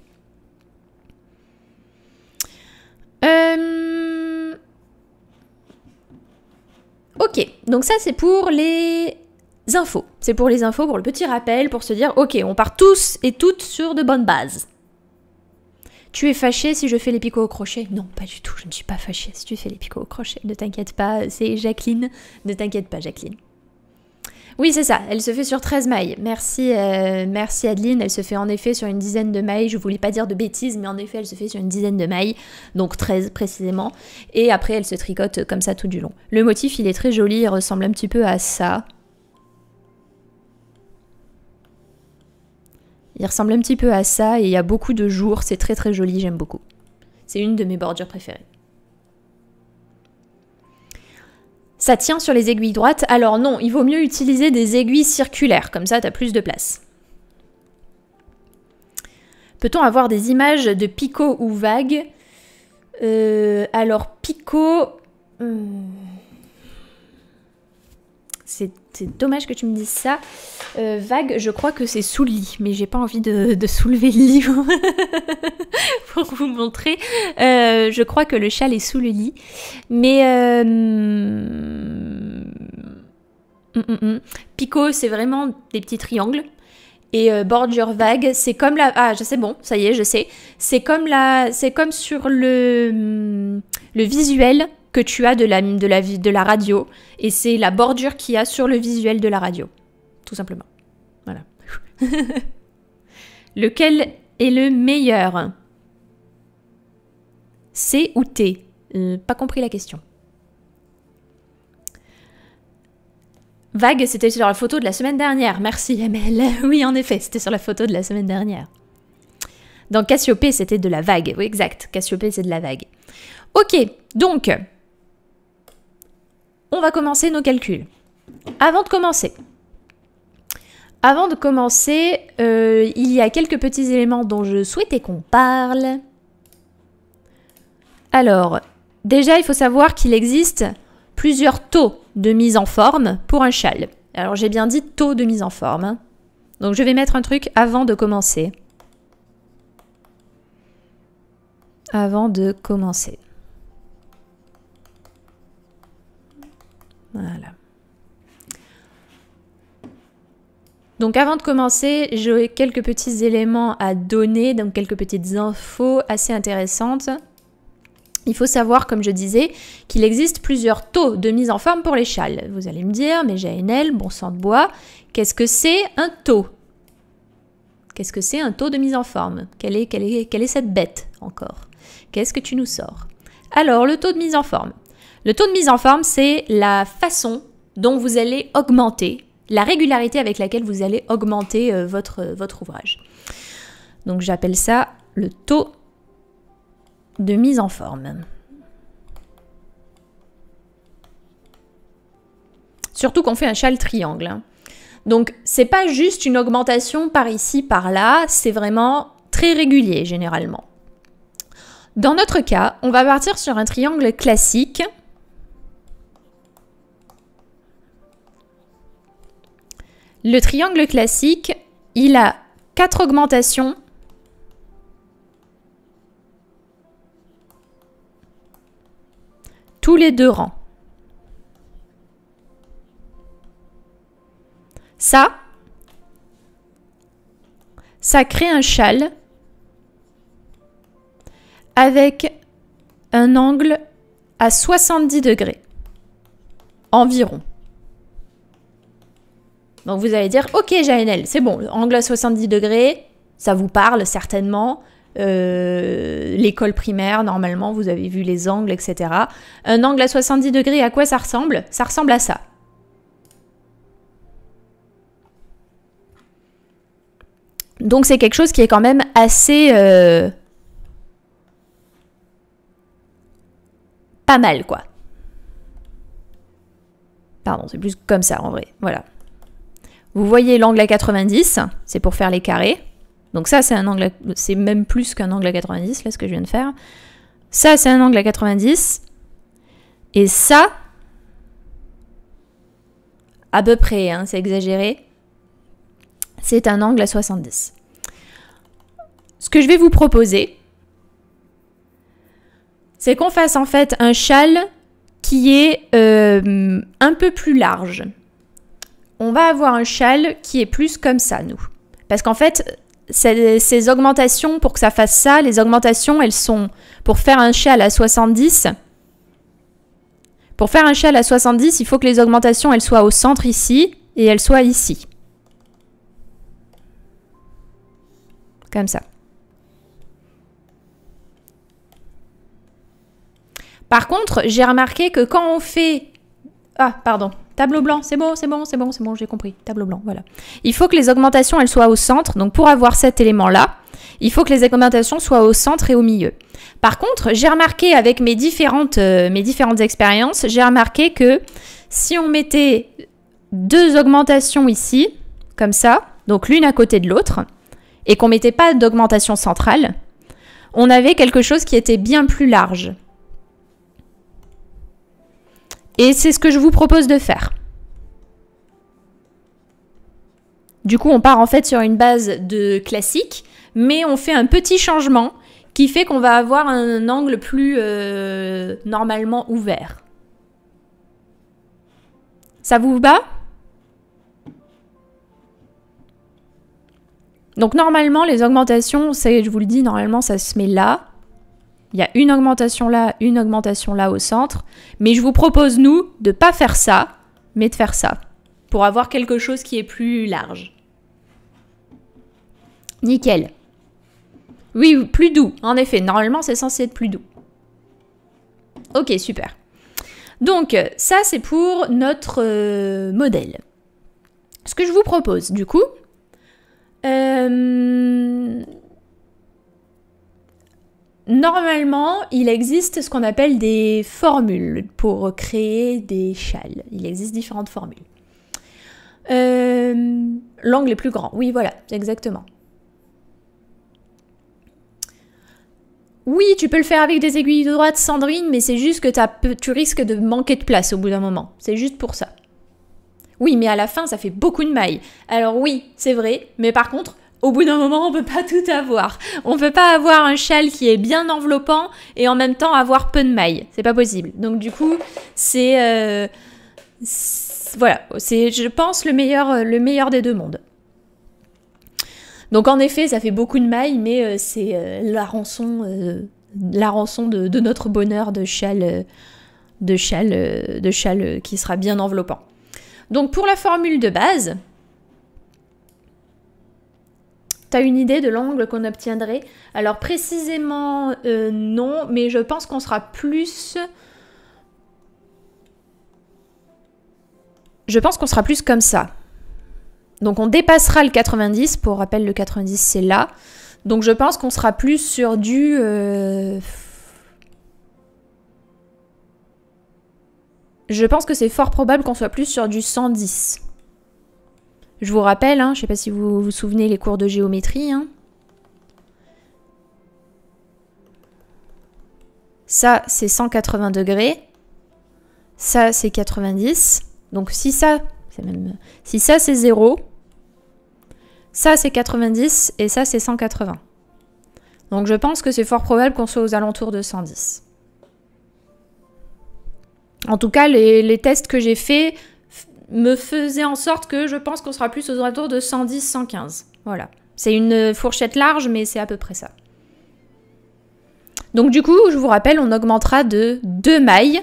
Speaker 1: Euh, ok, donc ça c'est pour les infos. C'est pour les infos, pour le petit rappel, pour se dire, ok, on part tous et toutes sur de bonnes bases. Tu es fâchée si je fais les picots au crochet Non, pas du tout, je ne suis pas fâchée si tu fais les picots au crochet. Ne t'inquiète pas, c'est Jacqueline. Ne t'inquiète pas, Jacqueline. Oui, c'est ça, elle se fait sur 13 mailles. Merci, euh, merci Adeline, elle se fait en effet sur une dizaine de mailles. Je voulais pas dire de bêtises, mais en effet, elle se fait sur une dizaine de mailles, donc 13 précisément. Et après, elle se tricote comme ça tout du long. Le motif, il est très joli, il ressemble un petit peu à ça. Il ressemble un petit peu à ça et il y a beaucoup de jours, c'est très très joli, j'aime beaucoup. C'est une de mes bordures préférées. Ça tient sur les aiguilles droites, alors non, il vaut mieux utiliser des aiguilles circulaires, comme ça t'as plus de place. Peut-on avoir des images de picots ou vagues euh, Alors picots... Hmm, c'est c'est dommage que tu me dises ça. Euh, vague, je crois que c'est sous le lit, mais j'ai pas envie de, soulever le lit pour vous montrer. Euh, je crois que le châle est sous le lit, mais euh, mm, mm, mm. Pico, c'est vraiment des petits triangles. Et bordure vague, c'est comme la. Ah, je sais, bon, ça y est, je sais. C'est comme la. C'est comme sur le, le visuel que tu as de la, de la, de la radio, et c'est la bordure qu'il y a sur le visuel de la radio, tout simplement. Voilà. Lequel est le meilleur C ou T euh, Pas compris la question. Vague, c'était sur la photo de la semaine dernière. Merci, Amel. Oui, en effet, c'était sur la photo de la semaine dernière. Dans Cassiopée, c'était de la vague. Oui, exact. Cassiopée, c'est de la vague. Ok, donc, on va commencer nos calculs. Avant de commencer, avant de commencer, euh, il y a quelques petits éléments dont je souhaitais qu'on parle. Alors, déjà, il faut savoir qu'il existe plusieurs taux de mise en forme pour un châle. Alors, j'ai bien dit taux de mise en forme. Hein. Donc, je vais mettre un truc avant de commencer. Avant de commencer. Voilà. Donc avant de commencer, j'ai quelques petits éléments à donner, donc quelques petites infos assez intéressantes. Il faut savoir, comme je disais, qu'il existe plusieurs taux de mise en forme pour les châles. Vous allez me dire, mais JNL, bon sang de bois, qu'est-ce que c'est un taux Qu'est-ce que c'est un taux de mise en forme quelle est cette bête encore Qu'est-ce que tu nous sors Alors, le taux de mise en forme. Le taux de mise en forme, c'est la façon dont vous allez augmenter, la régularité avec laquelle vous allez augmenter euh, votre, euh, votre ouvrage. Donc j'appelle ça le taux de mise en forme. Surtout qu'on fait un châle triangle. Hein. Donc c'est pas juste une augmentation par ici, par là, c'est vraiment très régulier généralement. Dans notre cas, on va partir sur un triangle classique Le triangle classique, il a quatre augmentations. Tous les deux rangs. Ça, ça crée un châle avec un angle à 70 degrés environ. Donc vous allez dire, ok JNL, c'est bon, Angle à 70 degrés, ça vous parle certainement. Euh, l'école primaire, normalement, vous avez vu les angles, etc. Un angle à 70 degrés, à quoi ça ressemble Ça ressemble à ça. Donc c'est quelque chose qui est quand même assez... Euh, pas mal, quoi. Pardon, c'est plus comme ça en vrai. Voilà. Vous voyez l'angle à 90, c'est pour faire les carrés. Donc ça, c'est un angle, c'est même plus qu'un angle à 90, là, ce que je viens de faire. Ça, c'est un angle à 90. Et ça, à peu près, hein, c'est exagéré, c'est un angle à 70. Ce que je vais vous proposer, c'est qu'on fasse en fait un châle qui est euh, un peu plus large on va avoir un châle qui est plus comme ça, nous. Parce qu'en fait, ces, augmentations, pour que ça fasse ça, les augmentations, elles sont pour faire un châle à 70. Pour faire un châle à 70, il faut que les augmentations, elles soient au centre ici et elles soient ici. Comme ça. Par contre, j'ai remarqué que quand on fait... Ah, pardon, Tableau blanc, c'est bon, c'est bon, c'est bon, c'est bon, j'ai compris. Tableau blanc, voilà. Il faut que les augmentations, elles soient au centre. Donc pour avoir cet élément-là, il faut que les augmentations soient au centre et au milieu. Par contre, j'ai remarqué avec mes différentes, euh, mes différentes expériences, j'ai remarqué que si on mettait deux augmentations ici, comme ça, donc l'une à côté de l'autre, et qu'on mettait pas d'augmentation centrale, on avait quelque chose qui était bien plus large. Et c'est ce que je vous propose de faire. Du coup, on part en fait sur une base de classique, mais on fait un petit changement qui fait qu'on va avoir un angle plus euh, normalement ouvert. Ça vous va Donc normalement, les augmentations, je vous le dis, normalement ça se met là il y a une augmentation là, une augmentation là au centre, mais je vous propose, nous, de pas faire ça, mais de faire ça, pour avoir quelque chose qui est plus large. Nickel. Oui, plus doux, en effet, normalement c'est censé être plus doux. Ok, super. Donc, ça c'est pour notre euh, modèle. Ce que je vous propose, du coup, euh, Normalement, il existe ce qu'on appelle des formules pour créer des châles. Il existe différentes formules. Euh, l'angle est plus grand. Oui, voilà, exactement. Oui, tu peux le faire avec des aiguilles de droite, Sandrine, mais c'est juste que tu risques de manquer de place au bout d'un moment. C'est juste pour ça. Oui, mais à la fin, ça fait beaucoup de mailles. Alors oui, c'est vrai, mais par contre, au bout d'un moment, on peut pas tout avoir. On peut pas avoir un châle qui est bien enveloppant et en même temps avoir peu de mailles. C'est pas possible. Donc du coup, c'est euh, voilà, c'est je pense le meilleur euh, le meilleur des deux mondes. Donc en effet, ça fait beaucoup de mailles, mais euh, c'est la rançon de, notre bonheur de châle de châle de châle qui sera bien enveloppant. Donc pour la formule de base, une idée de l'angle qu'on obtiendrait Alors précisément euh, non, mais je pense qu'on sera plus... Je pense qu'on sera plus comme ça. Donc on dépassera le 90, pour rappel le 90 c'est là. Donc je pense qu'on sera plus sur du... Euh, je pense que c'est fort probable qu'on soit plus sur du 110. Je vous rappelle, hein, je ne sais pas si vous vous souvenez les cours de géométrie. Hein. Ça, c'est 180 degrés. Ça, c'est 90. Donc si ça, c'est même... Si ça, c'est 0. Ça, c'est 90. Et ça, c'est 180. Donc je pense que c'est fort probable qu'on soit aux alentours de 110. En tout cas, les, les tests que j'ai faits me faisait en sorte que je pense qu'on sera plus aux alentours de 110-115. Voilà. C'est une fourchette large, mais c'est à peu près ça. Donc du coup, je vous rappelle, on augmentera de 2 mailles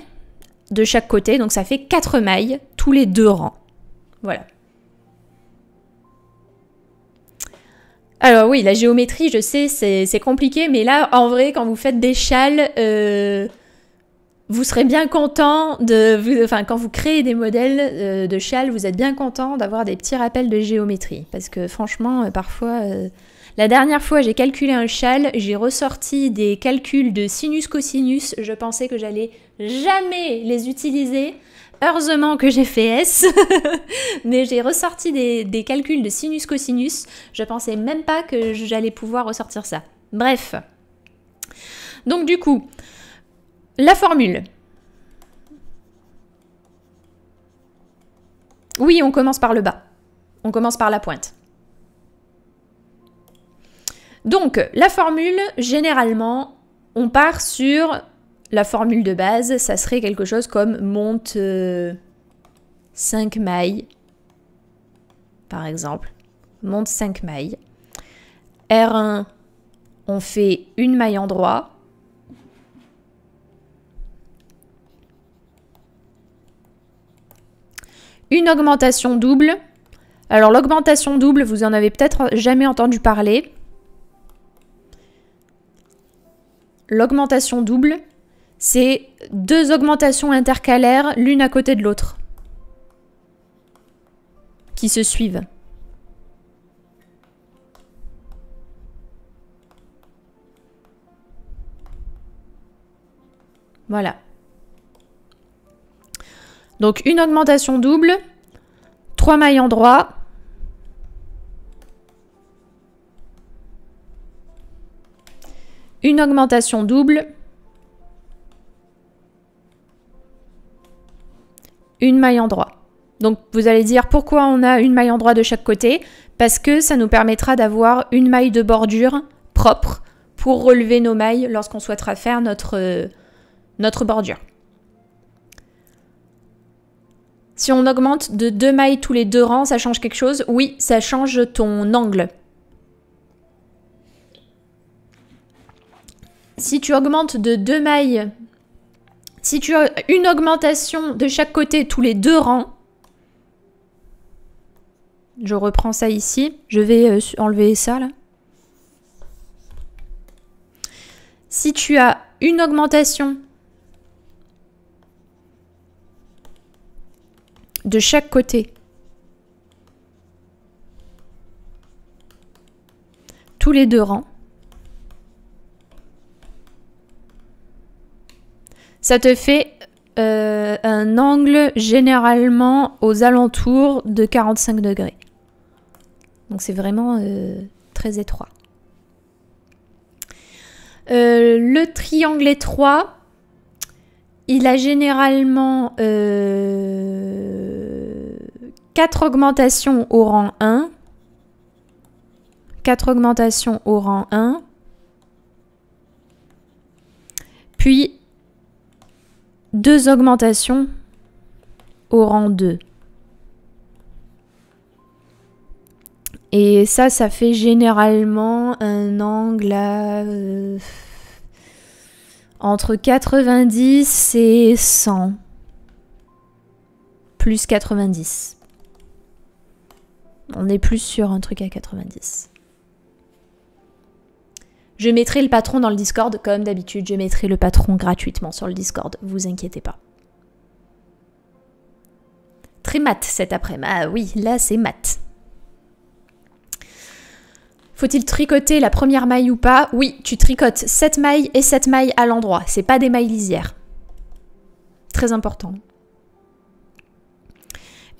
Speaker 1: de chaque côté, donc ça fait 4 mailles tous les deux rangs. Voilà. Alors oui, la géométrie, je sais, c'est compliqué, mais là, en vrai, quand vous faites des châles, euh, vous serez bien content de, enfin quand vous créez des modèles euh, de châles, vous êtes bien content d'avoir des petits rappels de géométrie parce que franchement euh, parfois euh, la dernière fois j'ai calculé un châle, j'ai ressorti des calculs de sinus cosinus, je pensais que j'allais jamais les utiliser. Heureusement que j'ai fait S, mais j'ai ressorti des, des calculs de sinus cosinus, je pensais même pas que j'allais pouvoir ressortir ça. Bref. Donc du coup, la formule. Oui, on commence par le bas. On commence par la pointe. Donc, la formule, généralement, on part sur la formule de base. Ça serait quelque chose comme monte 5 euh, mailles, par exemple. Monte 5 mailles. R1, on fait une maille en droit. une augmentation double. Alors l'augmentation double, vous en avez peut-être jamais entendu parler. L'augmentation double, c'est deux augmentations intercalaires l'une à côté de l'autre qui se suivent. Voilà. Donc une augmentation double, 3 mailles en droit. Une augmentation double. Une maille en droit. Donc vous allez dire pourquoi on a une maille en droit de chaque côté Parce que ça nous permettra d'avoir une maille de bordure propre pour relever nos mailles lorsqu'on souhaitera faire notre, euh, notre bordure. Si on augmente de deux mailles tous les deux rangs, ça change quelque chose Oui, ça change ton angle. Si tu augmentes de deux mailles, si tu as une augmentation de chaque côté tous les deux rangs, je reprends ça ici, je vais euh, enlever ça là. Si tu as une augmentation de chaque côté. Tous les deux rangs. Ça te fait euh, un angle généralement aux alentours de 45 degrés. Donc c'est vraiment euh, très étroit. Euh, le triangle étroit, il a généralement 4 augmentations au rang 1. 4 augmentations au rang 1. Puis 2 augmentations au rang 2. Et ça, ça fait généralement un angle à, euh, entre 90 et 100. Plus 90. On est plus sur un truc à 90. Je mettrai le patron dans le Discord, comme d'habitude, je mettrai le patron gratuitement sur le Discord, vous inquiétez pas. Très mat cet après-midi. Ah oui, là c'est mat. Faut-il tricoter la première maille ou pas Oui, tu tricotes 7 mailles et 7 mailles à l'endroit. C'est pas des mailles lisières. Très important.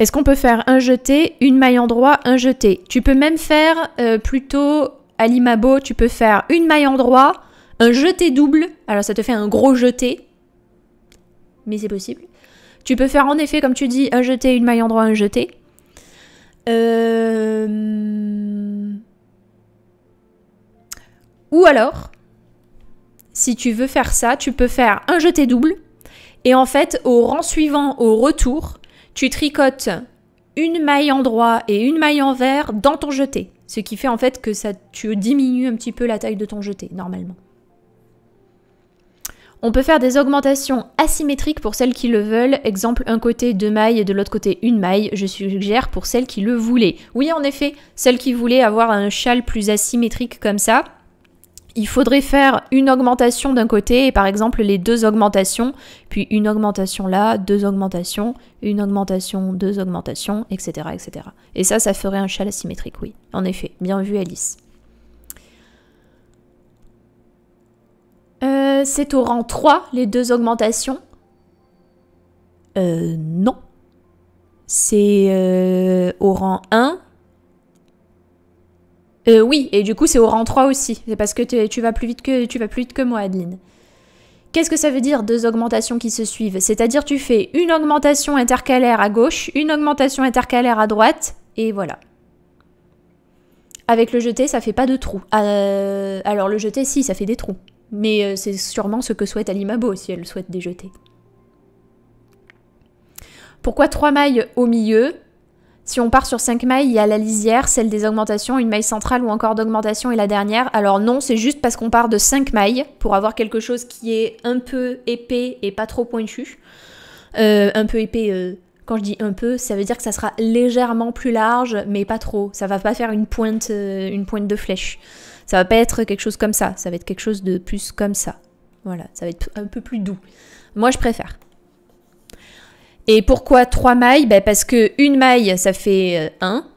Speaker 1: Est-ce qu'on peut faire un jeté, une maille en droit, un jeté Tu peux même faire euh, plutôt à l'imabo, tu peux faire une maille en droit, un jeté double, alors ça te fait un gros jeté, mais c'est possible. Tu peux faire en effet, comme tu dis, un jeté, une maille en droit, un jeté. Euh, ou alors, si tu veux faire ça, tu peux faire un jeté double, et en fait, au rang suivant, au retour, tu tricotes une maille en droit et une maille en vert dans ton jeté. Ce qui fait en fait que ça, tu diminues un petit peu la taille de ton jeté, normalement. On peut faire des augmentations asymétriques pour celles qui le veulent, exemple un côté deux mailles et de l'autre côté une maille, je suggère pour celles qui le voulaient. Oui en effet, celles qui voulaient avoir un châle plus asymétrique comme ça, il faudrait faire une augmentation d'un côté et par exemple les deux augmentations, puis une augmentation là, deux augmentations, une augmentation, deux augmentations, etc. etc. Et ça, ça ferait un châle asymétrique, oui. En effet, bien vu Alice. Euh, c'est au rang 3, les deux augmentations euh, Non. C'est euh, au rang 1, euh, oui, et du coup c'est au rang 3 aussi. C'est parce que tu, vas plus vite que, tu vas plus que moi, Adeline. Qu'est-ce que ça veut dire deux augmentations qui se suivent C'est-à-dire tu fais une augmentation intercalaire à gauche, une augmentation intercalaire à droite, et voilà. Avec le jeté, ça fait pas de trous. Ah, euh, alors le jeté, si, ça fait des trous. Mais euh, c'est sûrement ce que souhaite Alimabo si elle souhaite des jetés. Pourquoi trois mailles au milieu si on part sur 5 mailles, il y a la lisière, celle des augmentations, une maille centrale ou encore d'augmentation et la dernière. Alors non, c'est juste parce qu'on part de 5 mailles pour avoir quelque chose qui est un peu épais et pas trop pointu. Euh, un peu épais, euh, quand je dis un peu, ça veut dire que ça sera légèrement plus large, mais pas trop. Ça va pas faire une pointe, euh, une pointe de flèche. Ça va pas être quelque chose comme ça. Ça va être quelque chose de plus comme ça. Voilà, ça va être un peu plus doux. Moi, je préfère. Et pourquoi 3 mailles ben, Parce que une maille, ça fait 1. Euh,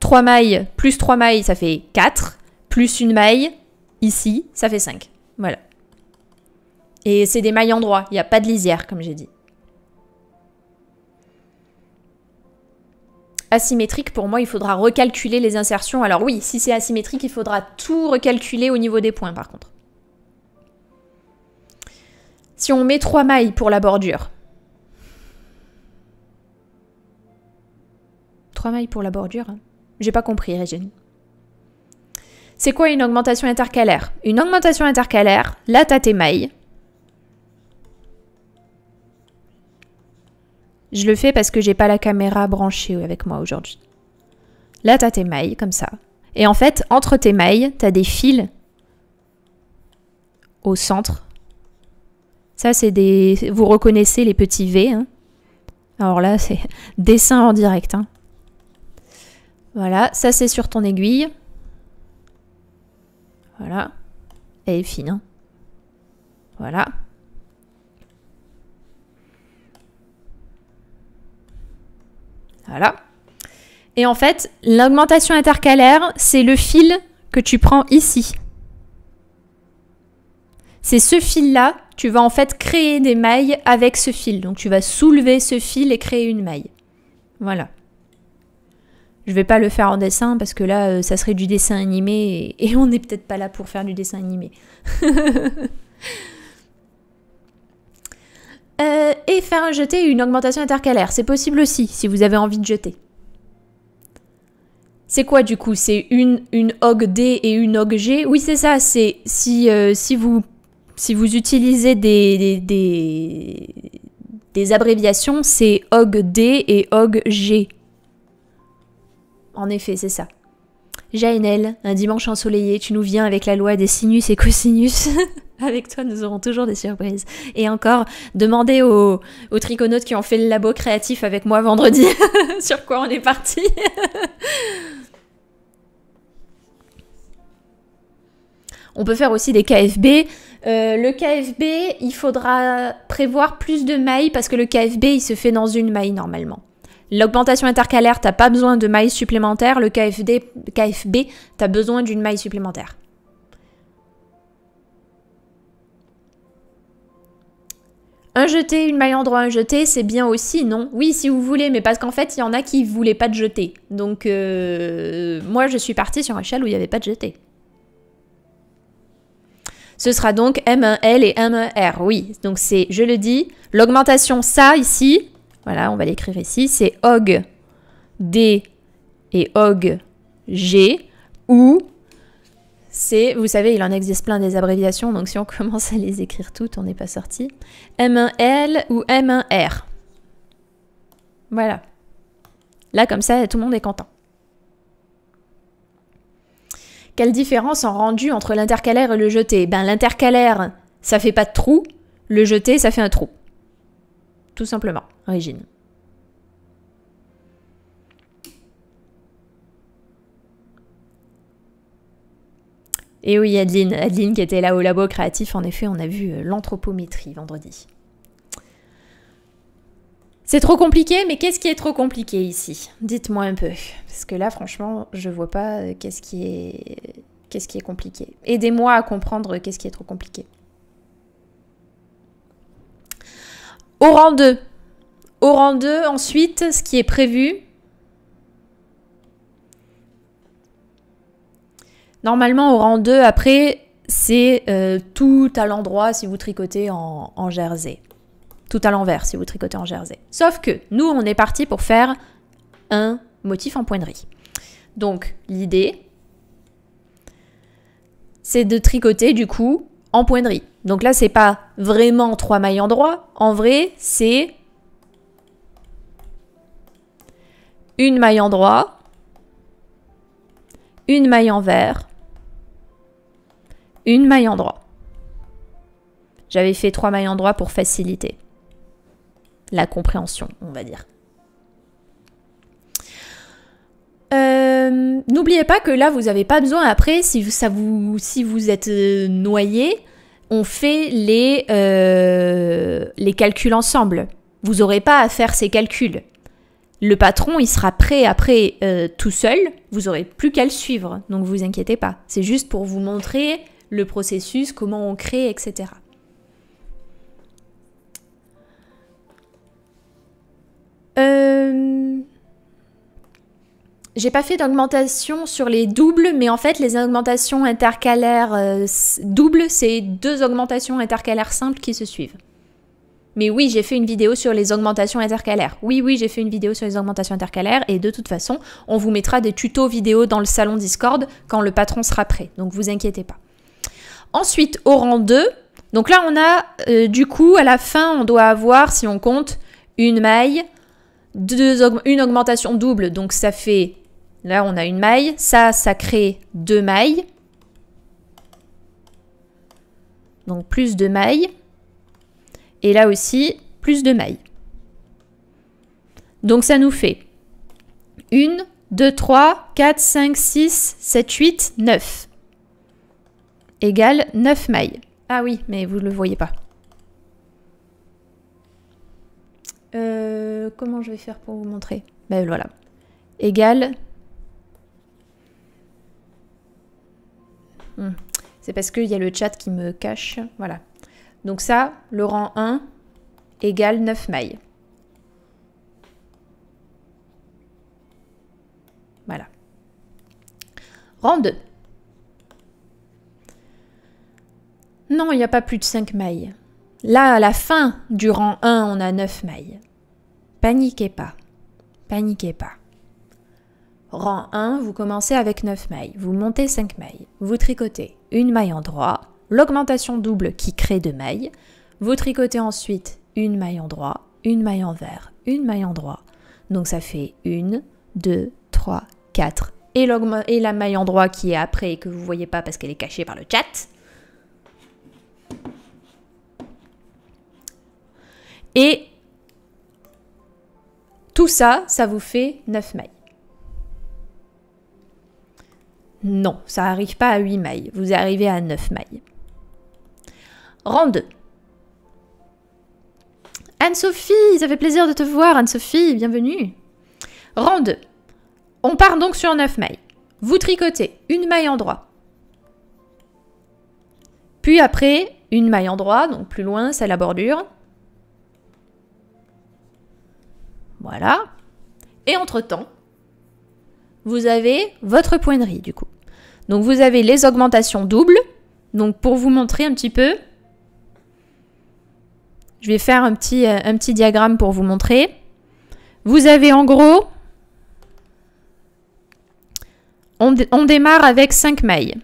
Speaker 1: 3 mailles plus 3 mailles, ça fait 4. Plus une maille, ici, ça fait 5. Voilà. Et c'est des mailles endroit, il n'y a pas de lisière, comme j'ai dit. Asymétrique, pour moi, il faudra recalculer les insertions. Alors oui, si c'est asymétrique, il faudra tout recalculer au niveau des points, par contre. Si on met 3 mailles pour la bordure, 3 mailles pour la bordure. Hein. J'ai pas compris, Régine. C'est quoi une augmentation intercalaire Une augmentation intercalaire, là t'as tes mailles. Je le fais parce que j'ai pas la caméra branchée avec moi aujourd'hui. Là t'as tes mailles, comme ça. Et en fait, entre tes mailles, t'as des fils au centre. Ça c'est des... Vous reconnaissez les petits V, hein alors là, c'est dessin en direct. Hein. Voilà, ça c'est sur ton aiguille. Voilà. Elle est fine. Hein. Voilà. Voilà. Et en fait, l'augmentation intercalaire, c'est le fil que tu prends ici. C'est ce fil-là, tu vas en fait créer des mailles avec ce fil. Donc tu vas soulever ce fil et créer une maille. Voilà. Je vais pas le faire en dessin parce que là, euh, ça serait du dessin animé et, on n'est peut-être pas là pour faire du dessin animé. Euh, et faire un jeter une augmentation intercalaire, c'est possible aussi si vous avez envie de jeter. C'est quoi du coup C'est une, une OG D et une OG G Oui, c'est ça. C'est si, euh, si, vous, si vous utilisez des, des, des, des abréviations, c'est OG D et OG G. En effet, c'est ça. Jaenel, un dimanche ensoleillé, tu nous viens avec la loi des sinus et cosinus. avec toi, nous aurons toujours des surprises. Et encore, demandez aux, triconautes qui ont fait le labo créatif avec moi vendredi sur quoi on est parti. on peut faire aussi des KFB. Euh, le KFB, il faudra prévoir plus de mailles parce que le KFB, il se fait dans une maille normalement. L'augmentation intercalaire, t'as pas besoin de mailles supplémentaires. Le KFD, KFB, t'as besoin d'une maille supplémentaire. Un jeté, une maille endroit, un jeté, c'est bien aussi, non Oui, si vous voulez, mais parce qu'en fait, il y en a qui voulaient pas de jeté. Donc, euh, moi, je suis partie sur un échelle où il n'y avait pas de jeté. Ce sera donc M1L et M1R, oui. Donc, c'est, je le dis, l'augmentation, ça, ici, voilà, on va l'écrire ici. C'est og d et og g ou c'est, vous savez, il en existe plein des abréviations, donc si on commence à les écrire toutes, on n'est pas sorti. M1L ou M1R. Voilà. Là, comme ça, tout le monde est content. Quelle différence en rendu entre l'intercalaire et le jeté Ben l'intercalaire, ça fait pas de trou, le jeté, ça fait un trou tout simplement. Régine. Et oui, Adeline, Adeline qui était là au labo créatif, en effet, on a vu euh, l'anthropométrie vendredi. C'est trop compliqué, mais qu'est-ce qui est trop compliqué ici Dites-moi un peu. Parce que là, franchement, je vois pas euh, qu'est-ce qui est, qu'est-ce qui est compliqué. Aidez-moi à comprendre euh, qu'est-ce qui est trop compliqué. Au rang 2. Au rang 2, ensuite, ce qui est prévu. Normalement, au rang 2, après, c'est euh, tout à l'endroit si vous tricotez en, jersey. Tout à l'envers si vous tricotez en jersey. Sauf que nous, on est parti pour faire un motif en poignerie. Donc, l'idée, c'est de tricoter du coup en poignerie. Donc là, c'est pas vraiment trois mailles en droit. En vrai, c'est une maille en droit, une maille envers, une maille en droit. J'avais fait trois mailles en pour faciliter la compréhension, on va dire. Euh, n'oubliez pas que là, vous n'avez pas besoin après, si si vous êtes euh, noyé, on fait les, euh, les calculs ensemble. Vous n'aurez pas à faire ces calculs. Le patron, il sera prêt après euh, tout seul, vous n'aurez plus qu'à le suivre, donc vous inquiétez pas. C'est juste pour vous montrer le processus, comment on crée, etc. Euh j'ai pas fait d'augmentation sur les doubles, mais en fait, les augmentations intercalaires euh, doubles, c'est deux augmentations intercalaires simples qui se suivent. Mais oui, j'ai fait une vidéo sur les augmentations intercalaires. Oui, oui, j'ai fait une vidéo sur les augmentations intercalaires et de toute façon, on vous mettra des tutos vidéo dans le salon Discord quand le patron sera prêt. Donc vous inquiétez pas. Ensuite, au rang 2, donc là on a euh, du coup à la fin, on doit avoir si on compte une maille, une augmentation double, donc ça fait Là, on a une maille. Ça, ça crée deux mailles. Donc plus de mailles. Et là aussi, plus de mailles. Donc ça nous fait 1, 2, 3, 4, 5, 6, 7, 8, 9. Égale 9 mailles. Ah oui, mais vous ne le voyez pas. Euh, comment je vais faire pour vous montrer Ben voilà. Égale Mm. C'est parce qu'il y a le chat qui me cache. Voilà. Donc ça, le rang 1 égale 9 mailles. Voilà. Rang 2. Non, il n'y a pas plus de 5 mailles. Là, à la fin du rang 1, on a 9 mailles. Paniquez pas. Paniquez pas. Rang 1, vous commencez avec 9 mailles, vous montez 5 mailles, vous tricotez une maille en droit, l'augmentation double qui crée 2 mailles, vous tricotez ensuite une maille en droit, une maille envers, une maille en droit. Donc ça fait 1, 2, 3, 4 et, et la maille en droit qui est après et que vous ne voyez pas parce qu'elle est cachée par le chat. Et tout ça, ça vous fait 9 mailles. Non, ça n'arrive pas à 8 mailles, vous arrivez à 9 mailles. Rang 2. Anne-Sophie, ça fait plaisir de te voir, Anne-Sophie, bienvenue. Rang 2. On part donc sur 9 mailles. Vous tricotez une maille en droit. Puis après, une maille en droit, donc plus loin, c'est la bordure. Voilà. Et entre-temps, vous avez votre poignée du coup. Donc vous avez les augmentations doubles. Donc pour vous montrer un petit peu, je vais faire un petit, euh, un petit diagramme pour vous montrer. Vous avez en gros, on, on démarre avec 5 mailles.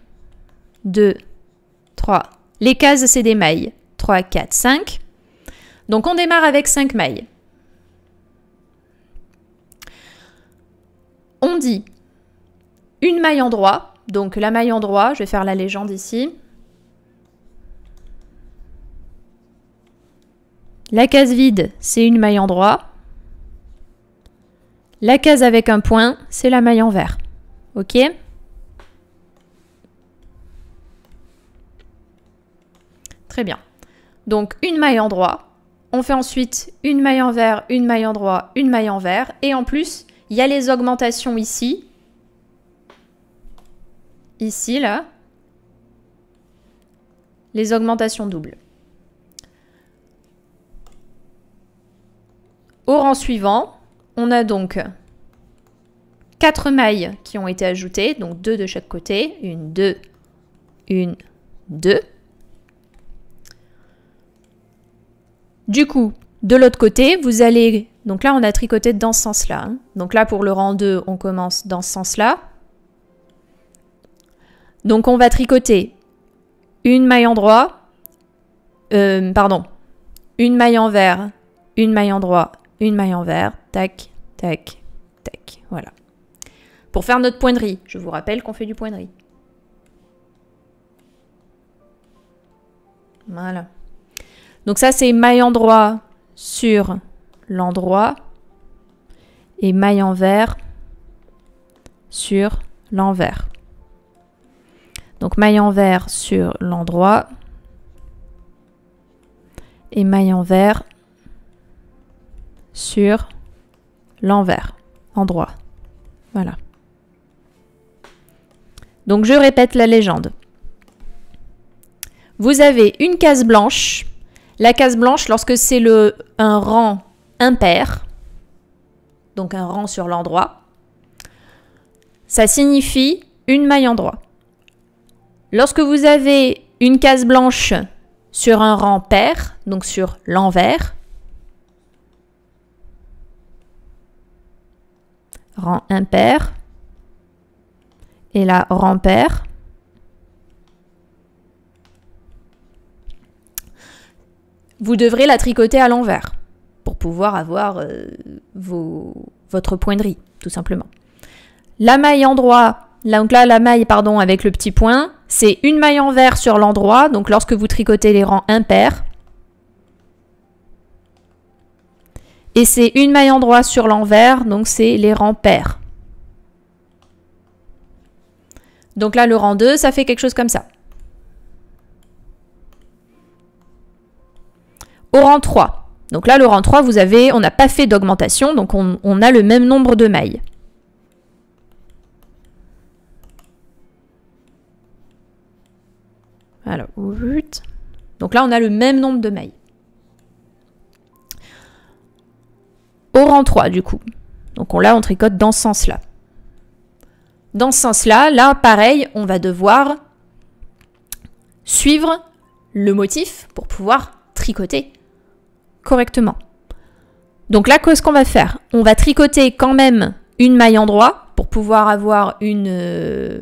Speaker 1: 2, 3. Les cases, c'est des mailles. 3, 4, 5. Donc on démarre avec 5 mailles. On dit une maille en droit, donc la maille en droit, je vais faire la légende ici. La case vide, c'est une maille en droit. La case avec un point, c'est la maille envers. Ok Très bien. Donc une maille en droit. On fait ensuite une maille envers, une maille en droit, une maille envers. Et en plus, il y a les augmentations ici ici, là, les augmentations doubles. Au rang suivant, on a donc 4 mailles qui ont été ajoutées, donc 2 de chaque côté, une, deux, une, deux. Du coup, de l'autre côté, vous allez... Donc là, on a tricoté dans ce sens-là. Hein. Donc là, pour le rang 2, on commence dans ce sens-là. Donc on va tricoter une maille en droit, euh, pardon, une maille envers, une maille en droit, une maille en tac, tac, tac, voilà. Pour faire notre point je vous rappelle qu'on fait du point riz. Voilà. Donc ça c'est maille en droit sur l'endroit et maille envers sur l'envers. Donc maille envers sur l'endroit et maille envers sur l'envers, endroit. Voilà. Donc je répète la légende. Vous avez une case blanche. La case blanche, lorsque c'est le un rang impair, donc un rang sur l'endroit, ça signifie une maille endroit. Lorsque vous avez une case blanche sur un rang pair, donc sur l'envers, rang impair, et la rang pair, vous devrez la tricoter à l'envers pour pouvoir avoir euh, votre point de riz, tout simplement. La maille endroit, droit, donc là la maille pardon avec le petit point, c'est une maille envers sur l'endroit, donc lorsque vous tricotez les rangs impairs. Et c'est une maille en droit sur l'envers, donc c'est les rangs pairs. Donc là, le rang 2, ça fait quelque chose comme ça. Au rang 3. Donc là, le rang 3, vous avez, on n'a pas fait d'augmentation, donc on a le même nombre de mailles. donc là, on a le même nombre de mailles. Au rang 3, du coup. Donc on, là, on tricote dans ce sens-là. Dans ce sens-là, là, pareil, on va devoir suivre le motif pour pouvoir tricoter correctement. Donc là, qu'est-ce qu'on va faire On va tricoter quand même une maille endroit pour pouvoir avoir une, euh,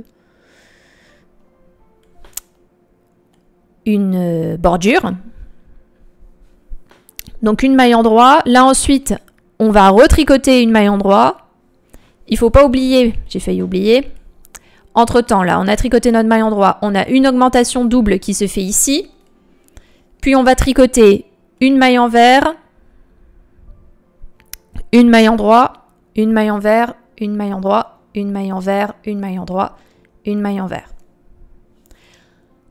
Speaker 1: une bordure. Donc une maille endroit. Là ensuite, on va retricoter une maille endroit. Il faut pas oublier, j'ai failli oublier. Entre temps, là, on a tricoté notre maille endroit. On a une augmentation double qui se fait ici. Puis on va tricoter une maille envers. une maille endroit, une maille envers, une maille endroit, une maille envers, une maille endroit, une maille envers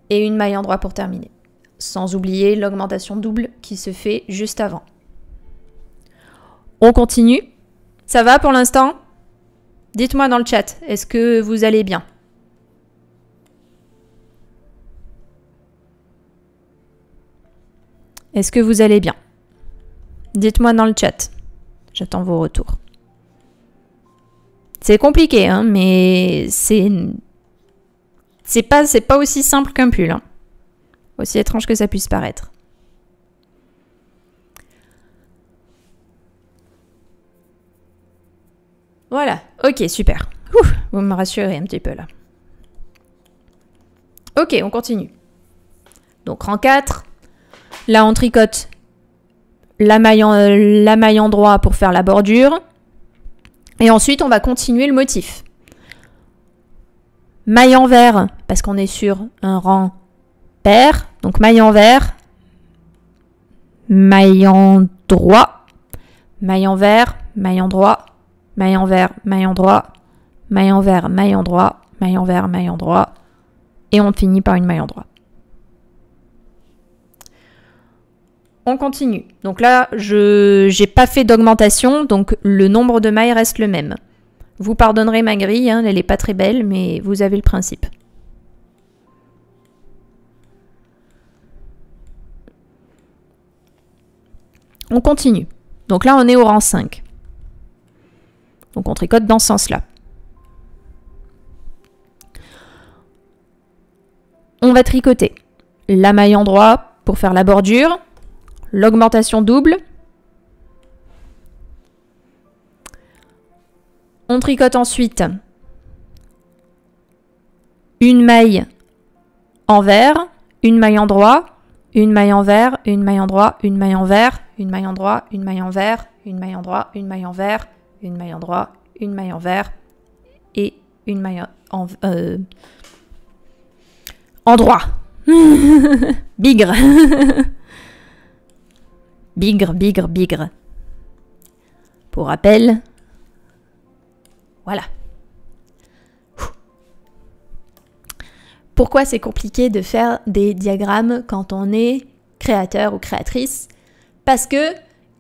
Speaker 1: et une maille endroit pour terminer. Sans oublier l'augmentation double qui se fait juste avant. On continue Ça va pour l'instant Dites-moi dans le chat, est-ce que vous allez bien Est-ce que vous allez bien Dites-moi dans le chat. J'attends vos retours. C'est compliqué, hein, mais c'est c'est pas, c'est pas aussi simple qu'un pull. Hein. Aussi étrange que ça puisse paraître. Voilà, ok, super. vous me rassurez un petit peu là. Ok, on continue. Donc rang 4. Là, on tricote la maille, euh, la maille droit pour faire la bordure. Et ensuite, on va continuer le motif maille envers, parce qu'on est sur un rang pair. Donc maille envers, maille en droit, maille envers, maille en droit, maille envers, maille en droit, maille envers, maille en droit, maille envers, maille en droit. Et on finit par une maille en droit. On continue. Donc là, je n'ai pas fait d'augmentation, donc le nombre de mailles reste le même. Vous pardonnerez ma grille, hein, elle n'est pas très belle, mais vous avez le principe. On continue. Donc là, on est au rang 5. Donc on tricote dans ce sens-là. On va tricoter la maille en droit pour faire la bordure, l'augmentation double, On tricote ensuite une maille envers, une maille en droit, une maille envers, une maille en droit, une maille envers, une maille en droit, une maille envers, une maille en droit, une maille envers, une maille en droit, une maille envers et une maille en, en droit. bigre. bigre, bigre, bigre. Pour rappel, voilà. Pourquoi c'est compliqué de faire des diagrammes quand on est créateur ou créatrice Parce que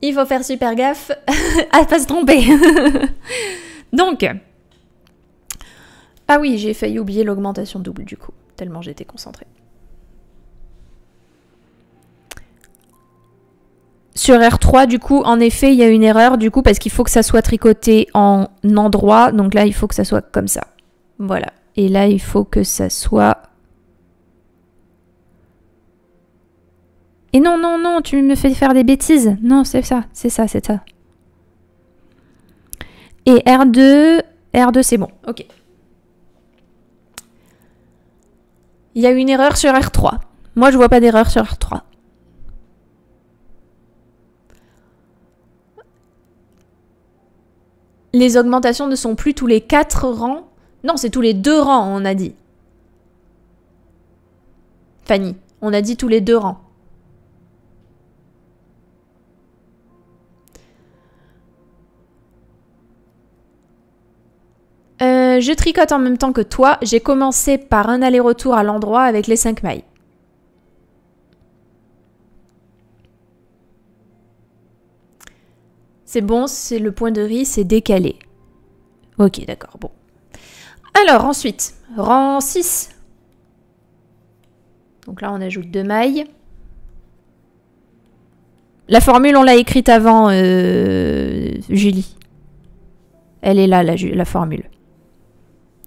Speaker 1: il faut faire super gaffe à ne pas se tromper. Donc, ah oui, j'ai failli oublier l'augmentation double du coup, tellement j'étais concentrée. Sur R3, du coup, en effet, il y a une erreur, du coup, parce qu'il faut que ça soit tricoté en endroit. Donc là, il faut que ça soit comme ça. Voilà. Et là, il faut que ça soit... Et non, non, non, tu me fais faire des bêtises. Non, c'est ça, c'est ça, c'est ça. Et R2, R2, c'est bon. Ok. Il y a une erreur sur R3. Moi, je vois pas d'erreur sur R3. les augmentations ne sont plus tous les 4 rangs. Non, c'est tous les 2 rangs, on a dit. Fanny, on a dit tous les 2 rangs. Euh, je tricote en même temps que toi. J'ai commencé par un aller-retour à l'endroit avec les 5 mailles. C'est bon, c'est le point de riz, c'est décalé. Ok, d'accord, bon. Alors ensuite, rang 6. Donc là, on ajoute deux mailles. La formule, on l'a écrite avant, euh, Julie. Elle est là, la, la formule.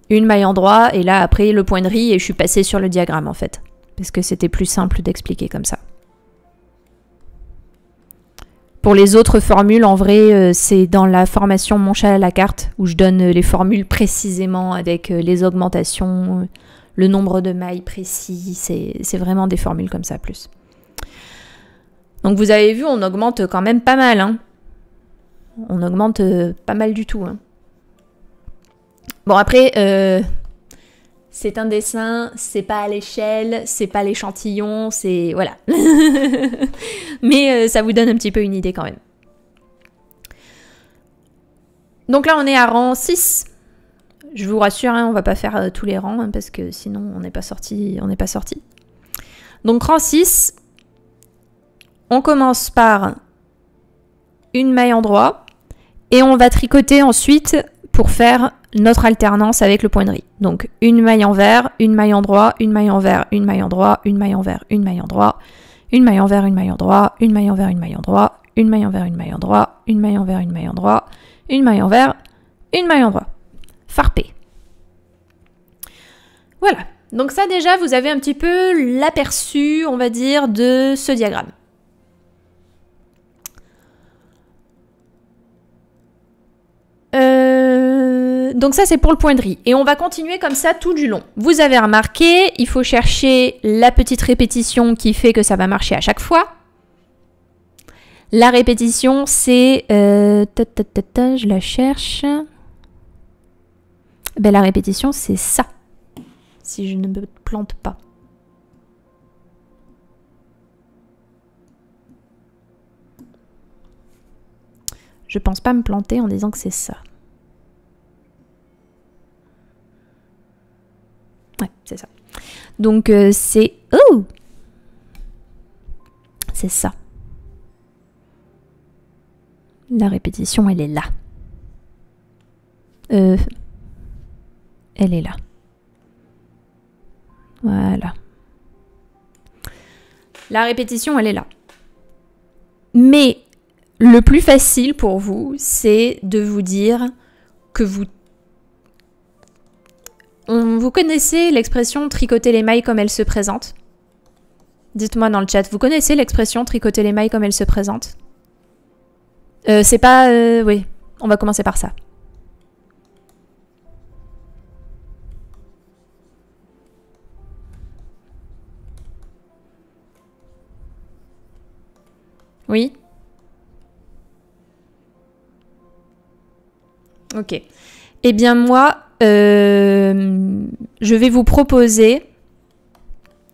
Speaker 1: Une maille en droit, et là, après, le point de riz, et je suis passée sur le diagramme, en fait. Parce que c'était plus simple d'expliquer comme ça. Pour les autres formules, en vrai, euh, c'est dans la formation Mon chat à la carte où je donne euh, les formules précisément avec euh, les augmentations, le nombre de mailles précis. C'est vraiment des formules comme ça plus. Donc vous avez vu, on augmente quand même pas mal. Hein. On augmente pas mal du tout. Hein. Bon après, c'est un dessin, c'est pas à l'échelle, c'est pas l'échantillon, c'est. Voilà. Mais euh, ça vous donne un petit peu une idée quand même. Donc là, on est à rang 6. Je vous rassure, hein, on va pas faire euh, tous les rangs hein, parce que sinon on n'est pas sorti. On n'est pas sorti. Donc rang 6, on commence par une maille en droit et on va tricoter ensuite pour faire notre alternance avec le point de riz. Donc une maille envers, une maille en droit, une maille envers, une maille en droit, une maille envers, une maille en droit, une maille envers, une maille en droit, une maille envers, une maille en droit, une maille envers, une maille en droit, une maille envers, une maille en droit, une maille en une maille en droit. Farpé. Voilà. Donc ça déjà, vous avez un petit peu l'aperçu, on va dire, de ce diagramme. donc ça c'est pour le point de riz. Et on va continuer comme ça tout du long. Vous avez remarqué, il faut chercher la petite répétition qui fait que ça va marcher à chaque fois. La répétition c'est... Euh, je la cherche. Ben, la répétition c'est ça. Si je ne me plante pas. Je pense pas me planter en disant que c'est ça. Donc euh, c'est... Oh C'est ça. La répétition, elle est là. Euh... Elle est là. Voilà. La répétition, elle est là. Mais le plus facile pour vous, c'est de vous dire que vous vous connaissez l'expression tricoter les mailles comme elles se présentent Dites-moi dans le chat, vous connaissez l'expression tricoter les mailles comme elles se présentent euh, C'est pas... Euh, oui, on va commencer par ça. Oui Ok. Eh bien moi, euh, je vais vous proposer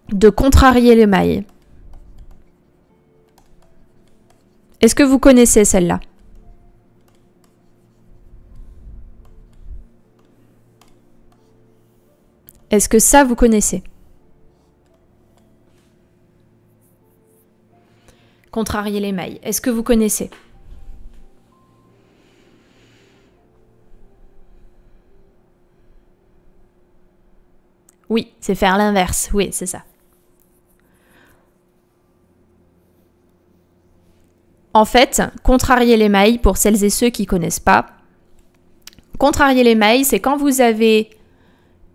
Speaker 1: de contrarier les mailles. Est-ce que vous connaissez celle-là Est-ce que ça vous connaissez Contrarier les mailles. Est-ce que vous connaissez Oui, c'est faire l'inverse. Oui, c'est ça. En fait, contrarier les mailles, pour celles et ceux qui ne connaissent pas, contrarier les mailles, c'est quand vous avez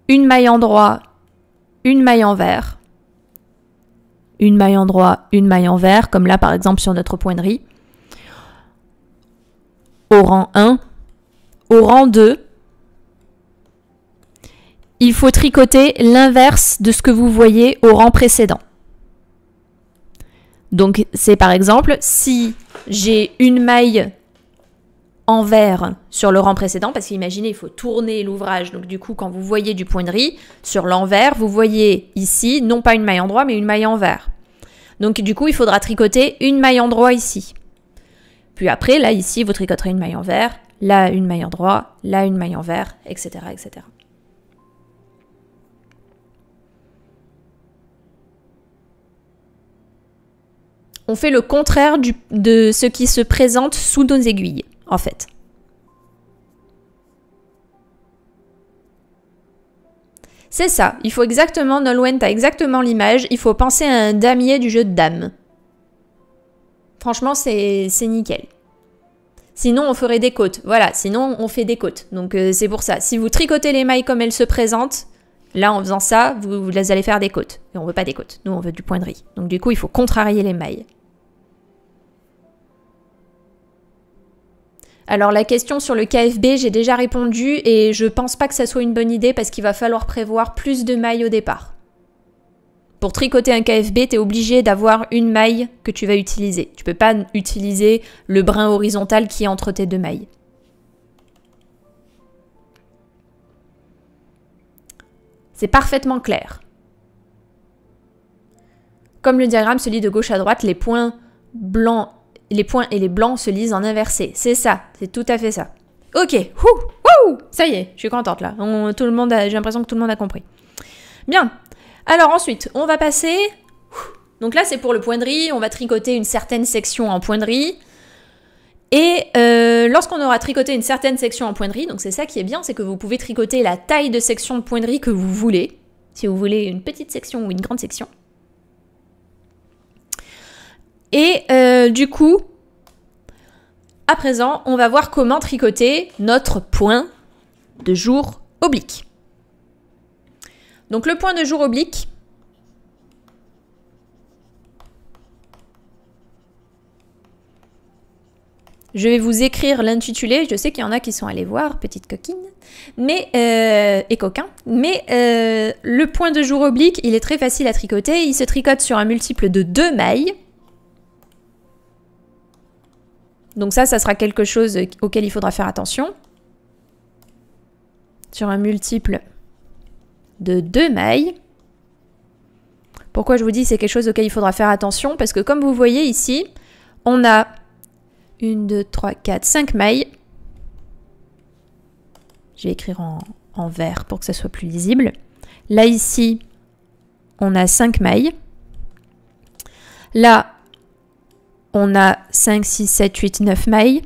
Speaker 1: une maille en droit, une maille en vert, une maille en droit, une maille en vert, comme là par exemple sur notre pointerie, au rang 1, au rang 2, il faut tricoter l'inverse de ce que vous voyez au rang précédent. Donc c'est par exemple si j'ai une maille envers sur le rang précédent, parce qu'imaginez, il faut tourner l'ouvrage. Donc du coup, quand vous voyez du point de riz sur l'envers, vous voyez ici non pas une maille en droit, mais une maille envers. Donc du coup, il faudra tricoter une maille en droit ici. Puis après, là ici, vous tricoterez une maille envers, là une maille en droit, là une maille envers, etc., etc. On fait le contraire de ce qui se présente sous nos aiguilles, en fait. C'est ça, il faut exactement, Nolwenn, t'as exactement l'image, il faut penser à un damier du jeu de dames. Franchement, c'est nickel. Sinon, on ferait des côtes. Voilà, sinon, on fait des côtes. Donc, euh, c'est pour ça. Si vous tricotez les mailles comme elles se présentent, là, en faisant ça, vous, les allez faire des côtes. Et on veut pas des côtes. Nous, on veut du point de riz. Donc, du coup, il faut contrarier les mailles. Alors la question sur le KFB, j'ai déjà répondu et je pense pas que ça soit une bonne idée parce qu'il va falloir prévoir plus de mailles au départ. Pour tricoter un KFB, tu es obligé d'avoir une maille que tu vas utiliser. Tu peux pas utiliser le brin horizontal qui est entre tes deux mailles. C'est parfaitement clair. Comme le diagramme se lit de gauche à droite, les points blancs les points et les blancs se lisent en inversé. C'est ça, c'est tout à fait ça. Ok, ça y est, je suis contente là. tout le monde, j'ai l'impression que tout le monde a compris. Bien. Alors ensuite, on va passer. Donc là, c'est pour le point de riz. On va tricoter une certaine section en point de riz. Et euh, lorsqu'on aura tricoté une certaine section en riz, donc c'est ça qui est bien, c'est que vous pouvez tricoter la taille de section de riz que vous voulez, si vous voulez une petite section ou une grande section. Et euh, du coup, à présent, on va voir comment tricoter notre point de jour oblique. Donc le point de jour oblique, Je vais vous écrire l'intitulé. Je sais qu'il y en a qui sont allés voir, petite coquine, mais euh, et coquin. Mais euh, le point de jour oblique, il est très facile à tricoter. Il se tricote sur un multiple de 2 mailles. Donc ça, ça sera quelque chose auquel il faudra faire attention. Sur un multiple de 2 mailles. Pourquoi je vous dis c'est quelque chose auquel il faudra faire attention Parce que comme vous voyez ici, on a 1, 2, 3, 4, 5 mailles. Je vais écrire en, en vert pour que ça soit plus lisible. Là ici, on a 5 mailles. Là, on a 5, 6, 7, 8, 9 mailles.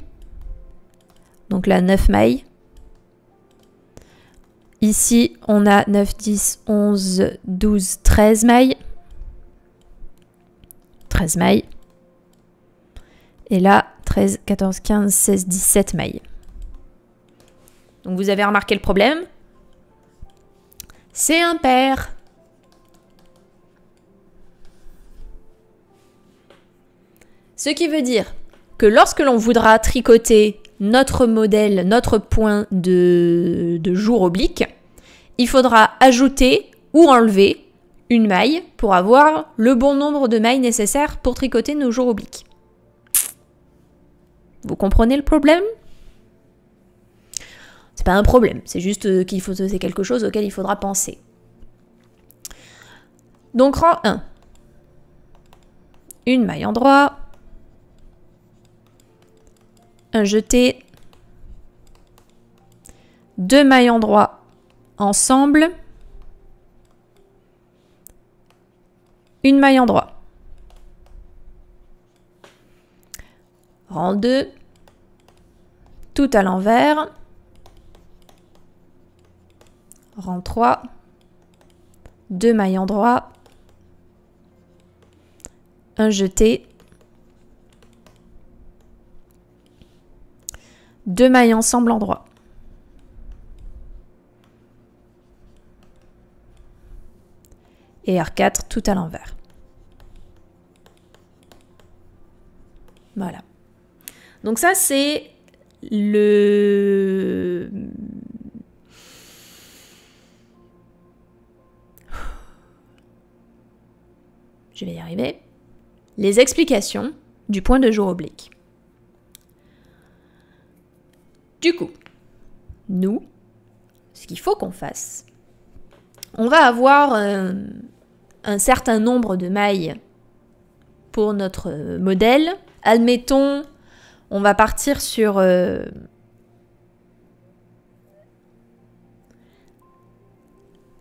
Speaker 1: Donc là, 9 mailles. Ici, on a 9, 10, 11, 12, 13 mailles. 13 mailles. Et là, 13, 14, 15, 16, 17 mailles. Donc vous avez remarqué le problème C'est un impair. Ce qui veut dire que lorsque l'on voudra tricoter notre modèle, notre point de, jour oblique, il faudra ajouter ou enlever une maille pour avoir le bon nombre de mailles nécessaires pour tricoter nos jours obliques. Vous comprenez le problème C'est pas un problème, c'est juste euh, qu'il faut c'est quelque chose auquel il faudra penser. Donc rang 1. Une maille en droit, jeter deux en droit ensemble, une maille en droit. Rang 2, tout à l'envers. Rang 3, deux mailles en droit, un jeté, deux mailles ensemble en droit. Et R4 tout à l'envers. Voilà. Donc ça c'est le... Je vais y arriver. Les explications du point de jour oblique. Du coup, nous, ce qu'il faut qu'on fasse, on va avoir euh, un, certain nombre de mailles pour notre modèle. Admettons, on va partir sur euh,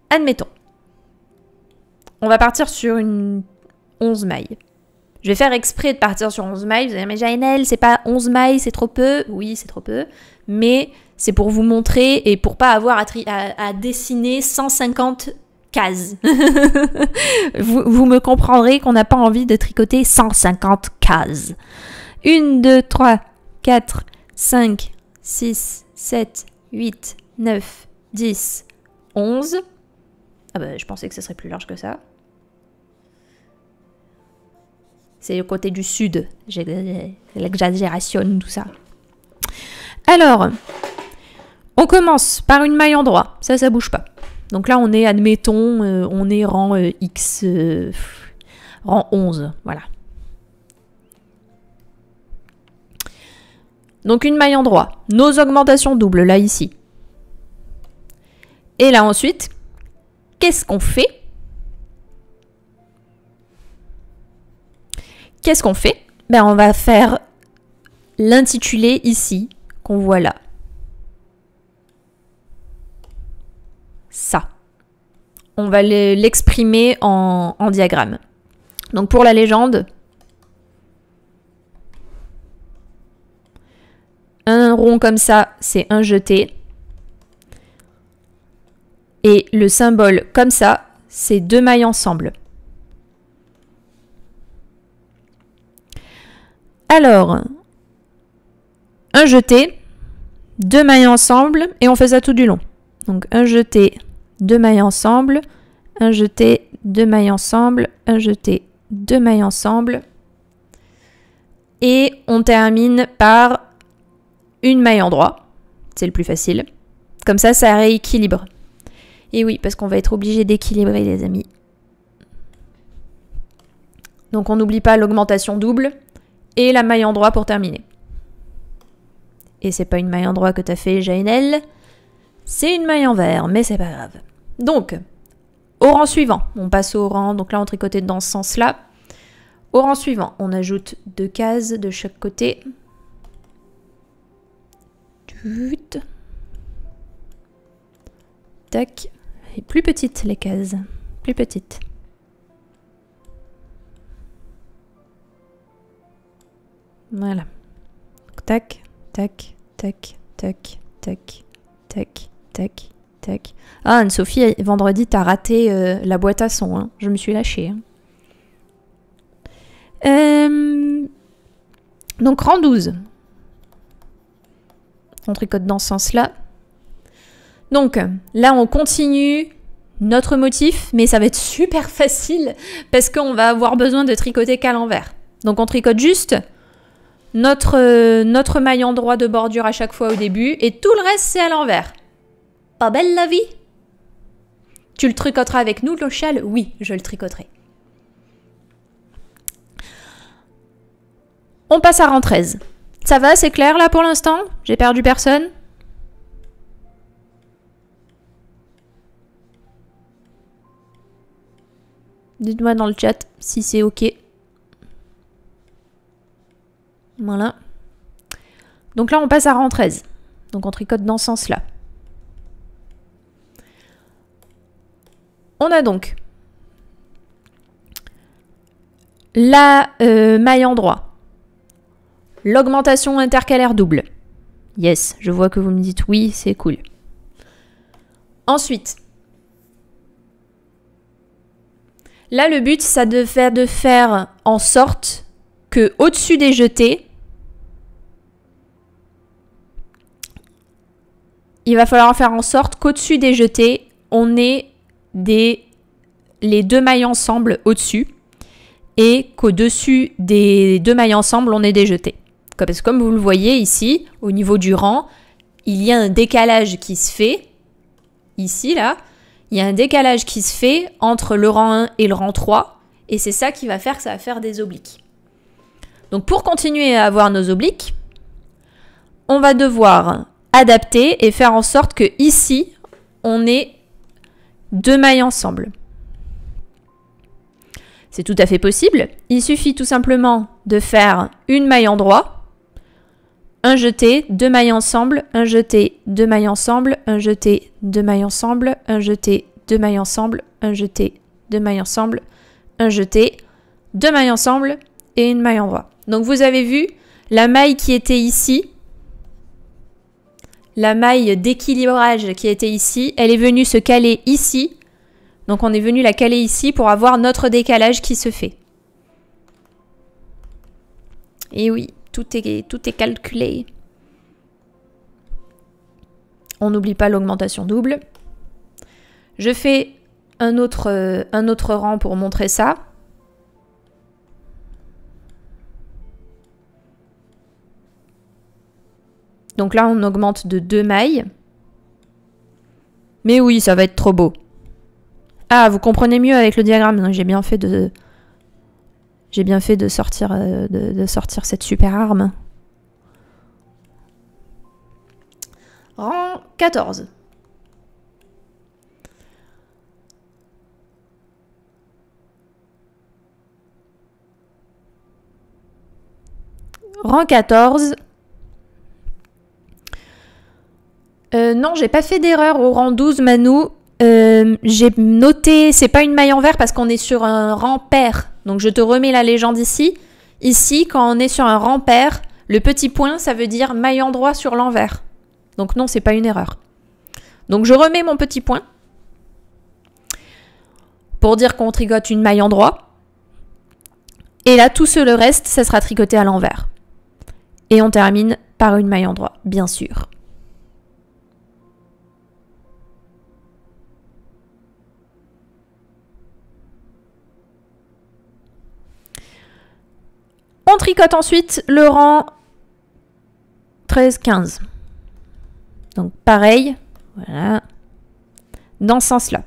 Speaker 1: admettons, on va partir sur une 11 mailles. Je vais faire exprès de partir sur 11 mailles. Vous allez dire, mais c'est pas 11 mailles, c'est trop peu. Oui, c'est trop peu mais c'est pour vous montrer et pour pas avoir à, à, dessiner 150 cases. vous, me comprendrez qu'on n'a pas envie de tricoter 150 cases. 1, 2, 3, 4, 5, 6, 7, 8, 9, 10, 11. Ah ben, je pensais que ce serait plus large que ça. C'est le côté du sud, l'exagération, tout ça. Alors, on commence par une maille en droit. Ça, ça bouge pas. Donc là, on est, admettons, euh, on est rang euh, X, euh, rang 11. Voilà. Donc une maille en droit. Nos augmentations doubles, là, ici. Et là, ensuite, qu'est-ce qu'on fait Qu'est-ce qu'on fait ben, On va faire l'intitulé ici qu'on voit là. Ça. On va l'exprimer en, en diagramme. Donc pour la légende, un rond comme ça, c'est un jeté. Et le symbole comme ça, c'est deux mailles ensemble. Alors, un jeté, deux mailles ensemble, et on fait ça tout du long. Donc un jeté, deux mailles ensemble, un jeté, deux mailles ensemble, un jeté, deux mailles ensemble. Et on termine par une maille en droit, c'est le plus facile. Comme ça, ça rééquilibre. Et oui, parce qu'on va être obligé d'équilibrer les amis. Donc on n'oublie pas l'augmentation double et la maille en droit pour terminer. Et c'est pas une maille en droit que t'as fait, Jainel. C'est une maille envers, mais c'est pas grave. Donc, au rang suivant, on passe au rang, donc là on tricotait dans ce sens-là. Au rang suivant, on ajoute deux cases de chaque côté. Tac. Et plus petites les cases, plus petites. Voilà. Tac, tac, tac, tac, tac, tac, tac, tac. Ah, Anne-Sophie, vendredi, t'as raté euh, la boîte à son. Hein. Je me suis lâchée. Hein. Euh, donc, rang 12. On tricote dans ce sens-là. Donc, là, on continue notre motif, mais ça va être super facile parce qu'on va avoir besoin de tricoter qu'à l'envers. Donc, on tricote juste notre, euh, notre droit de bordure à chaque fois au début, et tout le reste c'est à l'envers. Pas belle la vie Tu le tricoteras avec nous, l'ochelle Oui, je le tricoterai. On passe à rang 13. Ça va, c'est clair là pour l'instant J'ai perdu personne Dites-moi dans le chat si c'est ok. Voilà. Donc là, on passe à rang 13. Donc on tricote dans ce sens-là. On a donc la euh, maille en l'augmentation intercalaire double. Yes, je vois que vous me dites oui, c'est cool. Ensuite, là le but, ça de faire, de faire en sorte que au-dessus des jetés, il va falloir faire en sorte qu'au-dessus des jetés, on ait des, les deux mailles ensemble au-dessus et qu'au-dessus des deux mailles ensemble, on ait des jetés. Parce que comme vous le voyez ici, au niveau du rang, il y a un décalage qui se fait, ici là, il y a un décalage qui se fait entre le rang 1 et le rang 3, et c'est ça qui va faire que ça va faire des obliques. Donc pour continuer à avoir nos obliques, on va devoir adapter et faire en sorte que ici, on ait deux mailles ensemble. C'est tout à fait possible. Il suffit tout simplement de faire une maille en droit, un jeté, deux mailles ensemble, un jeté, deux mailles ensemble, un jeté, deux mailles ensemble, un jeté, deux mailles ensemble, un jeté, deux mailles ensemble, un jeté, deux mailles ensemble et une maille en droit. Donc vous avez vu, la maille qui était ici, la maille d'équilibrage qui était ici, elle est venue se caler ici. Donc on est venu la caler ici pour avoir notre décalage qui se fait. Et oui, tout est, tout est calculé. On n'oublie pas l'augmentation double. Je fais autre, euh, un autre rang pour montrer ça. Donc là, on augmente de 2 mailles. Mais oui, ça va être trop beau. Ah, vous comprenez mieux avec le diagramme. Hein. J'ai bien fait de... J'ai bien fait de sortir, euh, de, sortir cette super arme. Rang 14. Rang 14, Euh, non, j'ai pas fait d'erreur au rang 12, Manu. Euh, j'ai noté, c'est pas une maille envers parce qu'on est sur un rang pair. Donc je te remets la légende ici. Ici, quand on est sur un rang pair, le petit point, ça veut dire maille endroit sur l'envers. Donc non, c'est pas une erreur. Donc je remets mon petit point pour dire qu'on tricote une maille endroit. Et là, tout ce, le reste, ça sera tricoté à l'envers. Et on termine par une maille endroit, bien sûr. On tricote ensuite le rang 13-15. Donc pareil, voilà, dans ce sens-là.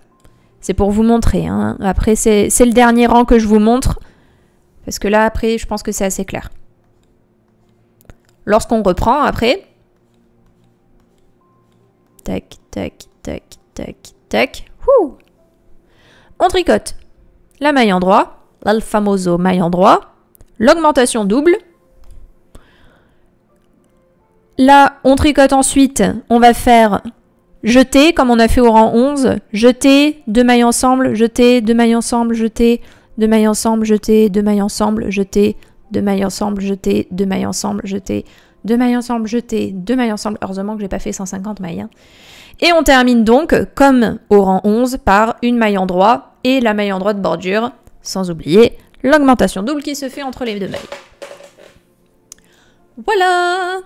Speaker 1: C'est pour vous montrer. Hein. Après, c'est le dernier rang que je vous montre. Parce que là, après, je pense que c'est assez clair. Lorsqu'on reprend, après... Tac, tac, tac, tac, tac. Ouh. On tricote la maille en droit, l'alfamoso maille en droit l'augmentation double. Là, on tricote ensuite, on va faire jeter, comme on a fait au rang 11, jeter, deux mailles ensemble, jeter, deux mailles ensemble, jeter, deux mailles ensemble, jeter, deux mailles ensemble, jeter, deux mailles ensemble, jeter, deux mailles ensemble, jeter, deux mailles ensemble, jeter, deux mailles ensemble. Heureusement que j'ai pas fait 150 mailles. Hein. Et on termine donc, comme au rang 11, par une maille endroit et la maille en de bordure, sans oublier l'augmentation double qui se fait entre les deux mailles. Voilà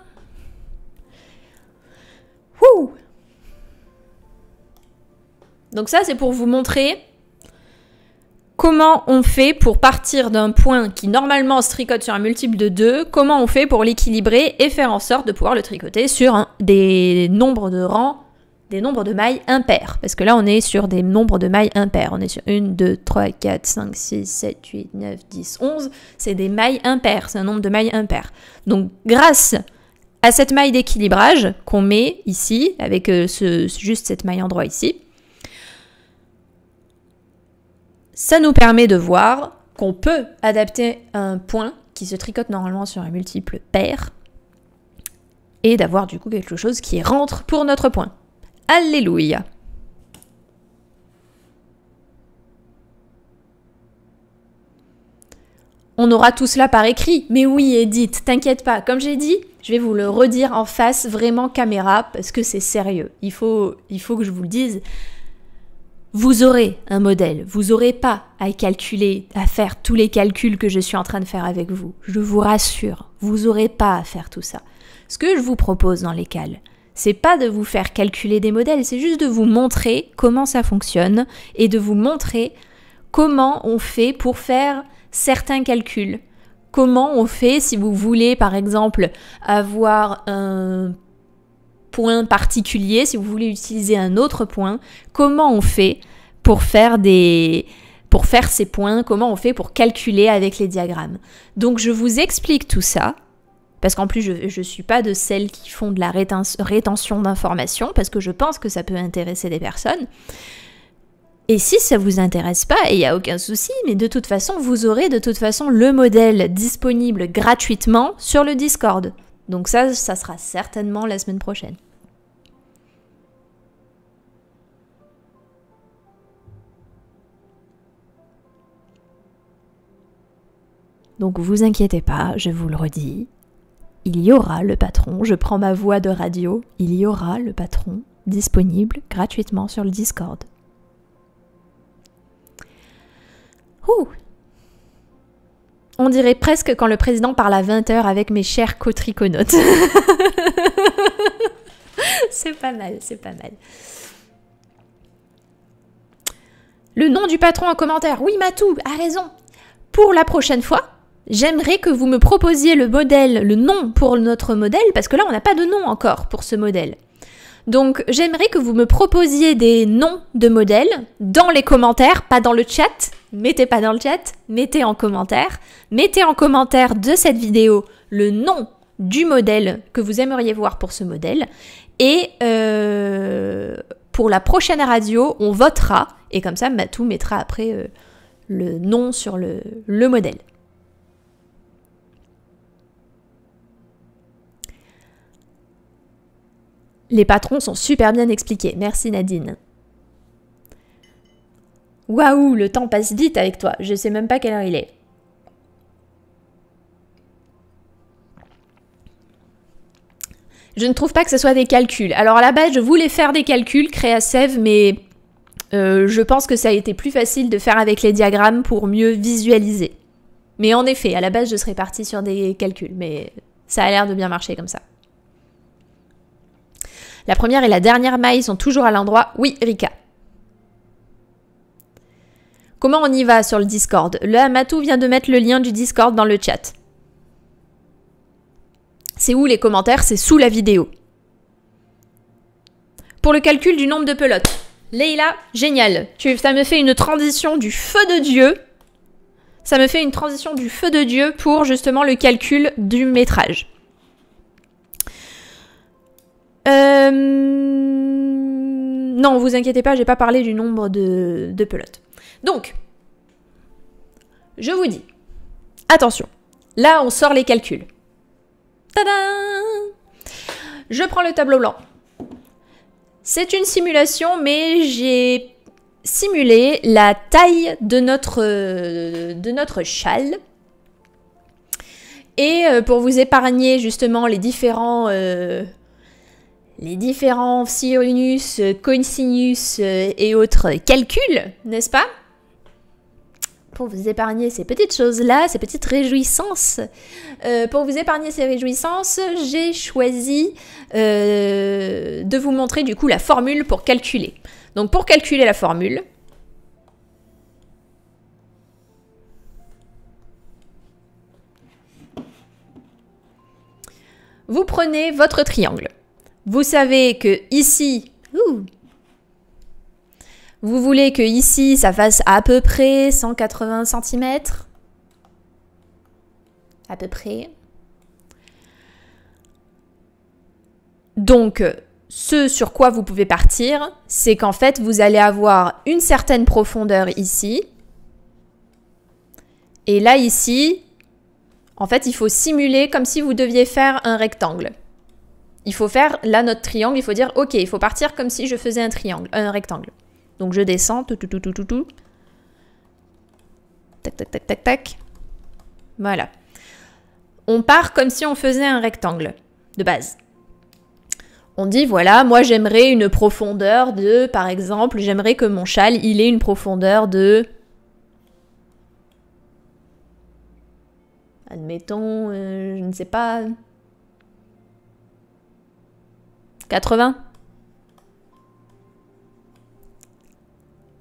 Speaker 1: Wouh Donc ça, c'est pour vous montrer comment on fait pour partir d'un point qui normalement se tricote sur un multiple de 2, comment on fait pour l'équilibrer et faire en sorte de pouvoir le tricoter sur des nombres de rangs des nombres de mailles impaires Parce que là, on est sur des nombres de mailles impaires On est sur 1, 2, 3, 4, 5, 6, 7, 8, 9, 10, 11. C'est des mailles impaires. C'est un nombre de mailles impaires. Donc, grâce à cette maille d'équilibrage qu'on met ici, avec euh, ce, juste cette maille endroit ici, ça nous permet de voir qu'on peut adapter un point qui se tricote normalement sur un multiple pair et d'avoir du coup quelque chose qui rentre pour notre point. Alléluia. On aura tout cela par écrit. Mais oui, Edith, t'inquiète pas. Comme j'ai dit, je vais vous le redire en face, vraiment caméra, parce que c'est sérieux. Il faut, il faut que je vous le dise. Vous aurez un modèle. Vous n'aurez pas à calculer, à faire tous les calculs que je suis en train de faire avec vous. Je vous rassure, vous n'aurez pas à faire tout ça. Ce que je vous propose dans les cales, c'est pas de vous faire calculer des modèles, c'est juste de vous montrer comment ça fonctionne et de vous montrer comment on fait pour faire certains calculs. Comment on fait si vous voulez par exemple avoir un point particulier, si vous voulez utiliser un autre point, comment on fait pour faire des pour faire ces points, comment on fait pour calculer avec les diagrammes. Donc je vous explique tout ça parce qu'en plus je ne suis pas de celles qui font de la rétention d'informations, parce que je pense que ça peut intéresser des personnes. Et si ça vous intéresse pas, il n'y a aucun souci, mais de toute façon, vous aurez de toute façon le modèle disponible gratuitement sur le Discord. Donc ça, ça sera certainement la semaine prochaine. Donc vous inquiétez pas, je vous le redis, il y aura le patron, je prends ma voix de radio, il y aura le patron disponible gratuitement sur le Discord. Ouh. On dirait presque quand le président parle à 20h avec mes chers cotriconautes. c'est pas mal, c'est pas mal. Le nom du patron en commentaire. Oui, Matou, a raison. Pour la prochaine fois, J'aimerais que vous me proposiez le modèle, le nom pour notre modèle, parce que là, on n'a pas de nom encore pour ce modèle. Donc, j'aimerais que vous me proposiez des noms de modèles dans les commentaires, pas dans le chat. Mettez pas dans le chat, mettez en commentaire. Mettez en commentaire de cette vidéo le nom du modèle que vous aimeriez voir pour ce modèle. Et euh, pour la prochaine radio, on votera. Et comme ça, Matou mettra après euh, le nom sur le modèle. Les patrons sont super bien expliqués, merci Nadine. Waouh, le temps passe vite avec toi, je ne sais même pas quelle heure il est. Je ne trouve pas que ce soit des calculs. Alors à la base, je voulais faire des calculs, créa-sève, mais euh, je pense que ça a été plus facile de faire avec les diagrammes pour mieux visualiser. Mais en effet, à la base, je serais partie sur des calculs, mais ça a l'air de bien marcher comme ça. La première et la dernière maille sont toujours à l'endroit. Oui, Rika. Comment on y va sur le Discord Le Hamatou vient de mettre le lien du Discord dans le chat. C'est où les commentaires C'est sous la vidéo. Pour le calcul du nombre de pelotes. Leila, génial. Tu, ça me fait une transition du feu de Dieu. Ça me fait une transition du feu de Dieu pour justement le calcul du métrage. Euh... Non, vous inquiétez pas, j'ai pas parlé du nombre de, pelotes. Donc, je vous dis, attention, là on sort les calculs. Tada Je prends le tableau blanc. C'est une simulation, mais j'ai simulé la taille de notre, de notre châle. Et euh, pour vous épargner justement les différents... Euh, les différents sinus, cosinus euh, et autres calculs, n'est-ce pas pour vous épargner ces petites choses-là, ces petites réjouissances. Euh, pour vous épargner ces réjouissances, j'ai choisi euh, de vous montrer du coup la formule pour calculer. Donc pour calculer la formule, vous prenez votre triangle. Vous savez que ici, vous voulez que ici ça fasse à peu près 180 cm À peu près. Donc, ce sur quoi vous pouvez partir, c'est qu'en fait, vous allez avoir une certaine profondeur ici. Et là, ici, en fait, il faut simuler comme si vous deviez faire un rectangle il faut faire là notre triangle, il faut dire ok, il faut partir comme si je faisais un triangle, un rectangle. Donc je descends, tout, tout, tout, tout, tout, tout. Tac, tac, tac, tac, tac. Voilà. On part comme si on faisait un rectangle de base. On dit voilà, moi j'aimerais une profondeur de, par exemple, j'aimerais que mon châle, il ait une profondeur de... Admettons, euh, je ne sais pas, 80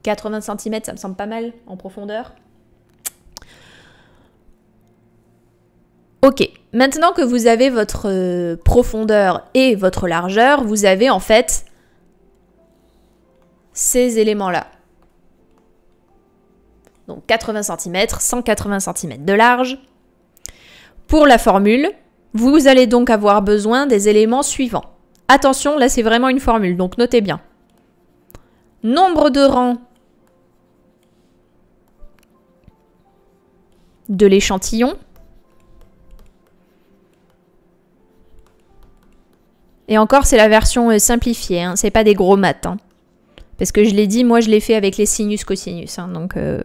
Speaker 1: 80 cm, ça me semble pas mal en profondeur. Ok, maintenant que vous avez votre euh, profondeur et votre largeur, vous avez en fait ces éléments-là. Donc 80 cm, 180 cm de large. Pour la formule, vous allez donc avoir besoin des éléments suivants. Attention, là c'est vraiment une formule, donc notez bien. Nombre de rangs de l'échantillon. Et encore, c'est la version euh, simplifiée, hein. c'est pas des gros maths. Hein. Parce que je l'ai dit, moi je l'ai fait avec les sinus cosinus, hein, donc... Euh,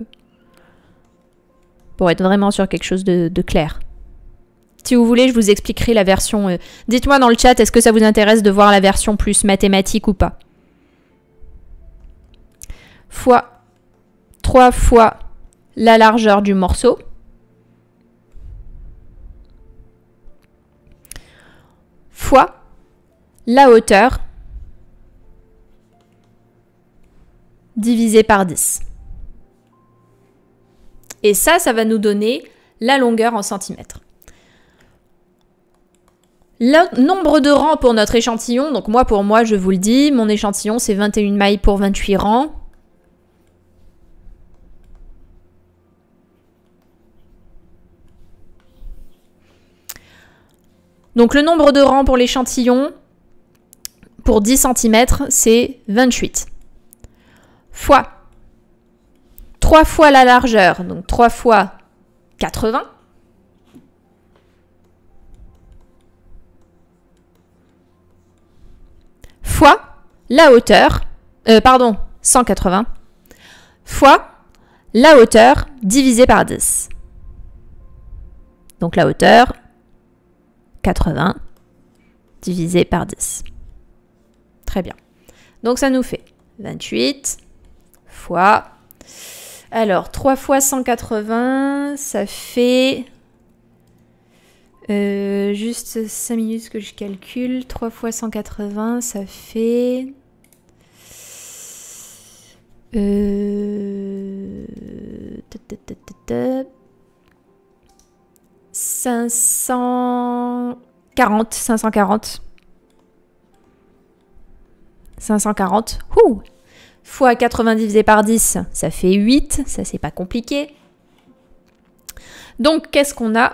Speaker 1: pour être vraiment sur quelque chose de, de clair. Si vous voulez, je vous expliquerai la version. Euh, dites-moi dans le chat, est-ce que ça vous intéresse de voir la version plus mathématique ou pas Fois 3 fois la largeur du morceau. Fois la hauteur divisé par 10. Et ça, ça va nous donner la longueur en centimètres. Le nombre de rangs pour notre échantillon, donc moi pour moi je vous le dis, mon échantillon c'est 21 mailles pour 28 rangs. Donc le nombre de rangs pour l'échantillon pour 10 cm c'est 28 fois 3 fois la largeur, donc 3 fois 80 fois la hauteur, euh, pardon, 180, fois la hauteur divisé par 10. Donc la hauteur, 80 divisé par 10. Très bien. Donc ça nous fait 28 fois... Alors, 3 fois 180, ça fait euh, juste 5 minutes que je calcule. 3 fois 180, ça fait... 540, 540. 540. Ouh fois 90 divisé par 10, ça fait 8. Ça, c'est pas compliqué. Donc, qu'est-ce qu'on a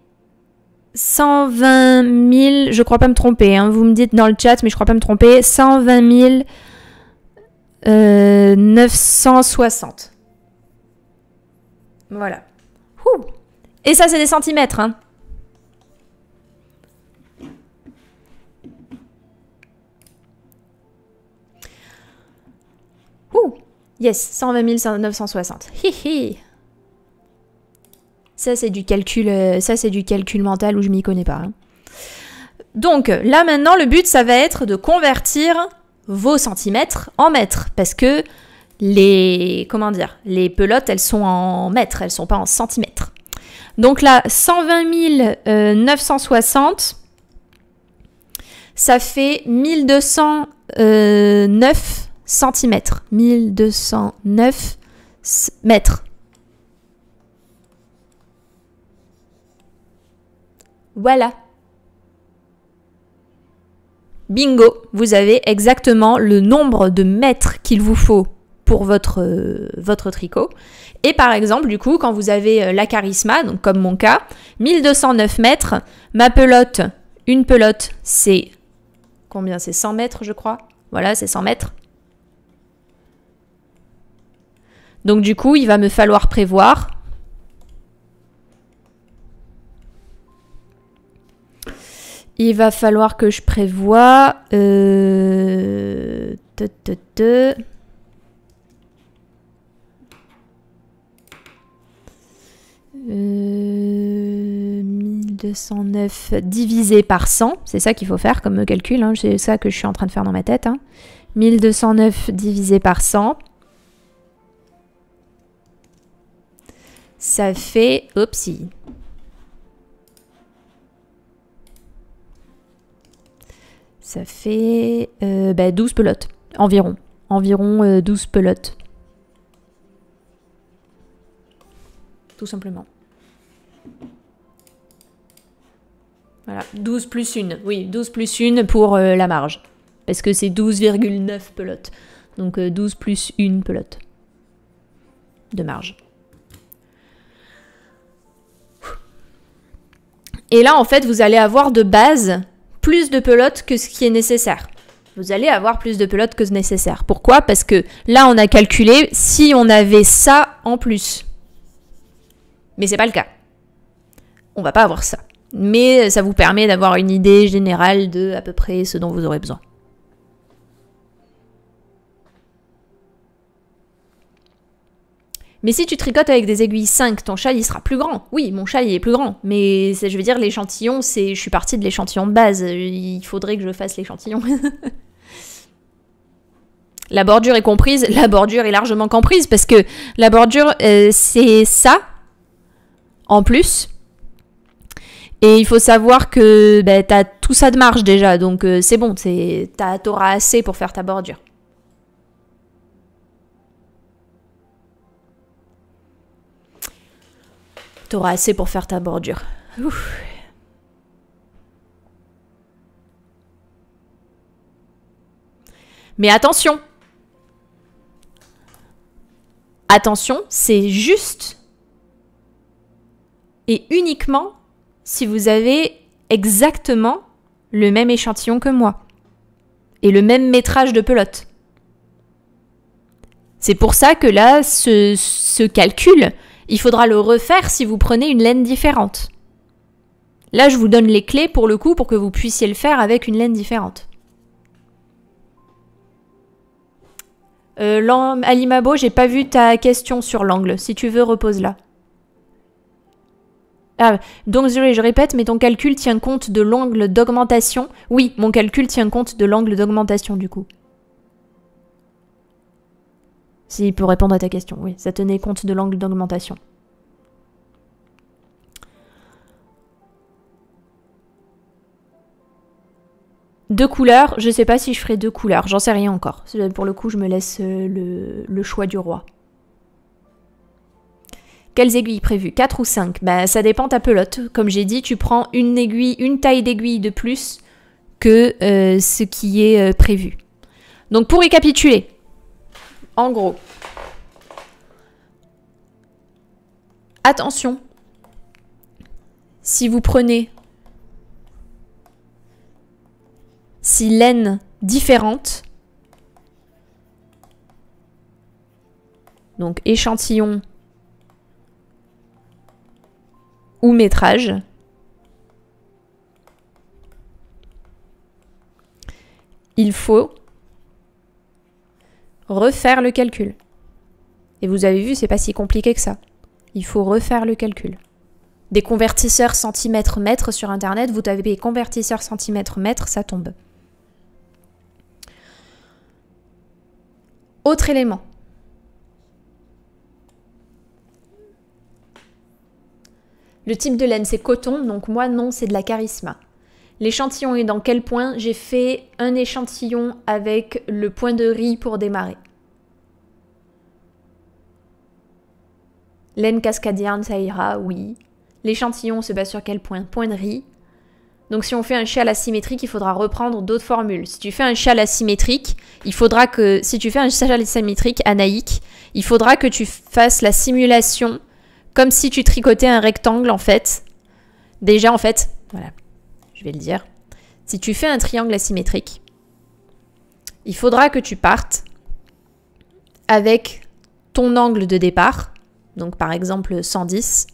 Speaker 1: 120 000, je crois pas me tromper, hein, vous me dites dans le chat, mais je crois pas me tromper, 120 960. Euh, voilà. Et ça, c'est des centimètres. Hein. Yes, 120 960. hi ça, c'est du calcul, euh, ça, c'est du calcul mental où je m'y connais pas. Hein. Donc là maintenant, le but, ça va être de convertir vos centimètres en mètres, parce que les comment dire, les pelotes, elles sont en mètres, elles sont pas en centimètres. Donc là, 120 960, euh, ça fait 1209 euh, centimètres, 1209 mètres. Voilà. Bingo, vous avez exactement le nombre de mètres qu'il vous faut pour votre, euh, votre tricot. Et par exemple, du coup, quand vous avez euh, la charisma, donc comme mon cas, 1209 mètres, ma pelote, une pelote, c'est combien C'est 100 mètres, je crois. Voilà, c'est 100 mètres. Donc du coup, il va me falloir prévoir Il va falloir que je prévoie... 1209 euh, euh, divisé par 100, c'est ça qu'il faut faire comme calcul, hein, c'est ça que je suis en train de faire dans ma tête. 1209 hein. divisé par 100, ça fait... Oupsie Ça fait 12 euh, bah, pelotes, environ. Environ 12 euh, pelotes. Tout simplement. Voilà, 12 plus 1. Oui, 12 plus 1 pour euh, la marge. Parce que c'est 12,9 pelotes. Donc 12 plus 1 pelote de marge. Et là, en fait, vous allez avoir de base plus de pelote que ce qui est nécessaire. Vous allez avoir plus de pelote que ce nécessaire. Pourquoi Parce que là, on a calculé si on avait ça en plus. Mais c'est pas le cas. On va pas avoir ça. Mais ça vous permet d'avoir une idée générale de à peu près ce dont vous aurez besoin. Mais si tu tricotes avec des aiguilles 5, ton châle il sera plus grand. Oui, mon châle il est plus grand, mais je veux dire l'échantillon, c'est je suis partie de l'échantillon de base, il faudrait que je fasse l'échantillon. la bordure est comprise, la bordure est largement comprise parce que la bordure euh, c'est ça en plus. Et il faut savoir que tu ben, t'as tout ça de marge déjà, donc euh, c'est bon, t'auras assez pour faire ta bordure. T'auras assez pour faire ta bordure. Mais attention Attention, c'est juste et uniquement si vous avez exactement le même échantillon que moi et le même métrage de pelote. C'est pour ça que là, ce calcul, il faudra le refaire si vous prenez une laine différente. Là, je vous donne les clés pour le coup pour que vous puissiez le faire avec une laine différente. Euh, Alimabo, j'ai pas vu ta question sur l'angle. Si tu veux, repose là. Ah, donc je répète, mais ton calcul tient compte de l'angle d'augmentation. Oui, mon calcul tient compte de l'angle d'augmentation du coup. Si, pour répondre à ta question, oui, ça tenait compte de l'angle d'augmentation. Deux couleurs, je sais pas si je ferai deux couleurs, j'en sais rien encore. Pour le coup, je me laisse euh, le, choix du roi. Quelles aiguilles prévues 4 ou 5 ben, bah, Ça dépend ta pelote. Comme j'ai dit, tu prends une aiguille, une taille d'aiguille de plus que euh, ce qui est euh, prévu. Donc pour récapituler, en gros, attention, si vous prenez six laine différentes, donc échantillon ou métrage, il faut refaire le calcul. Et vous avez vu, c'est pas si compliqué que ça. Il faut refaire le calcul. Des convertisseurs centimètres mètres sur internet, vous avez des convertisseurs centimètres mètres, ça tombe. Autre élément. Le type de laine, c'est coton, donc moi non, c'est de la charisma l'échantillon est dans quel point, j'ai fait un échantillon avec le point de riz pour démarrer. Laine ça ira, oui. L'échantillon se base sur quel point Point de riz. Donc si on fait un châle asymétrique, il faudra reprendre d'autres formules. Si tu fais un châle asymétrique, il faudra que si tu fais un châle asymétrique anaïque, il faudra que tu fasses la simulation comme si tu tricotais un rectangle en fait. Déjà en fait, voilà je vais le dire. Si tu fais un triangle asymétrique, il faudra que tu partes avec ton angle de départ, donc par exemple 110,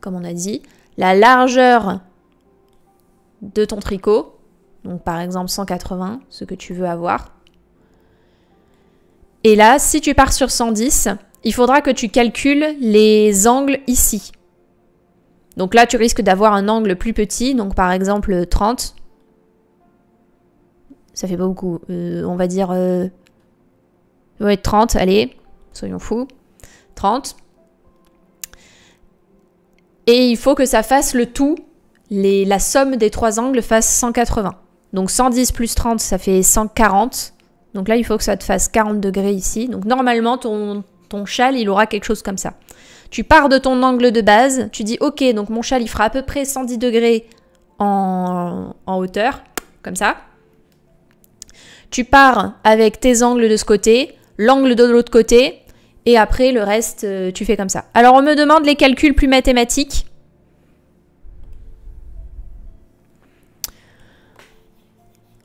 Speaker 1: comme on a dit, la largeur de ton tricot, donc par exemple 180, ce que tu veux avoir. Et là, si tu pars sur 110, il faudra que tu calcules les angles ici. Donc là, tu risques d'avoir un angle plus petit, donc par exemple 30. Euh, ça fait pas beaucoup. Euh, on va dire... Euh, ouais, 30, allez, soyons fous. 30. Et il faut que ça fasse le tout, la somme des trois angles fasse 180. Donc 110 plus 30, ça fait 140. Donc là, il faut que ça te fasse 40 degrés ici. Donc normalement, ton châle, il aura quelque chose comme ça. Tu pars de ton angle de base, tu dis ok, donc mon châle fera à peu près 110 degrés en, en hauteur, comme ça. Tu pars avec tes angles de ce côté, l'angle de l'autre côté, et après le reste euh, tu fais comme ça. Alors on me demande les calculs plus mathématiques.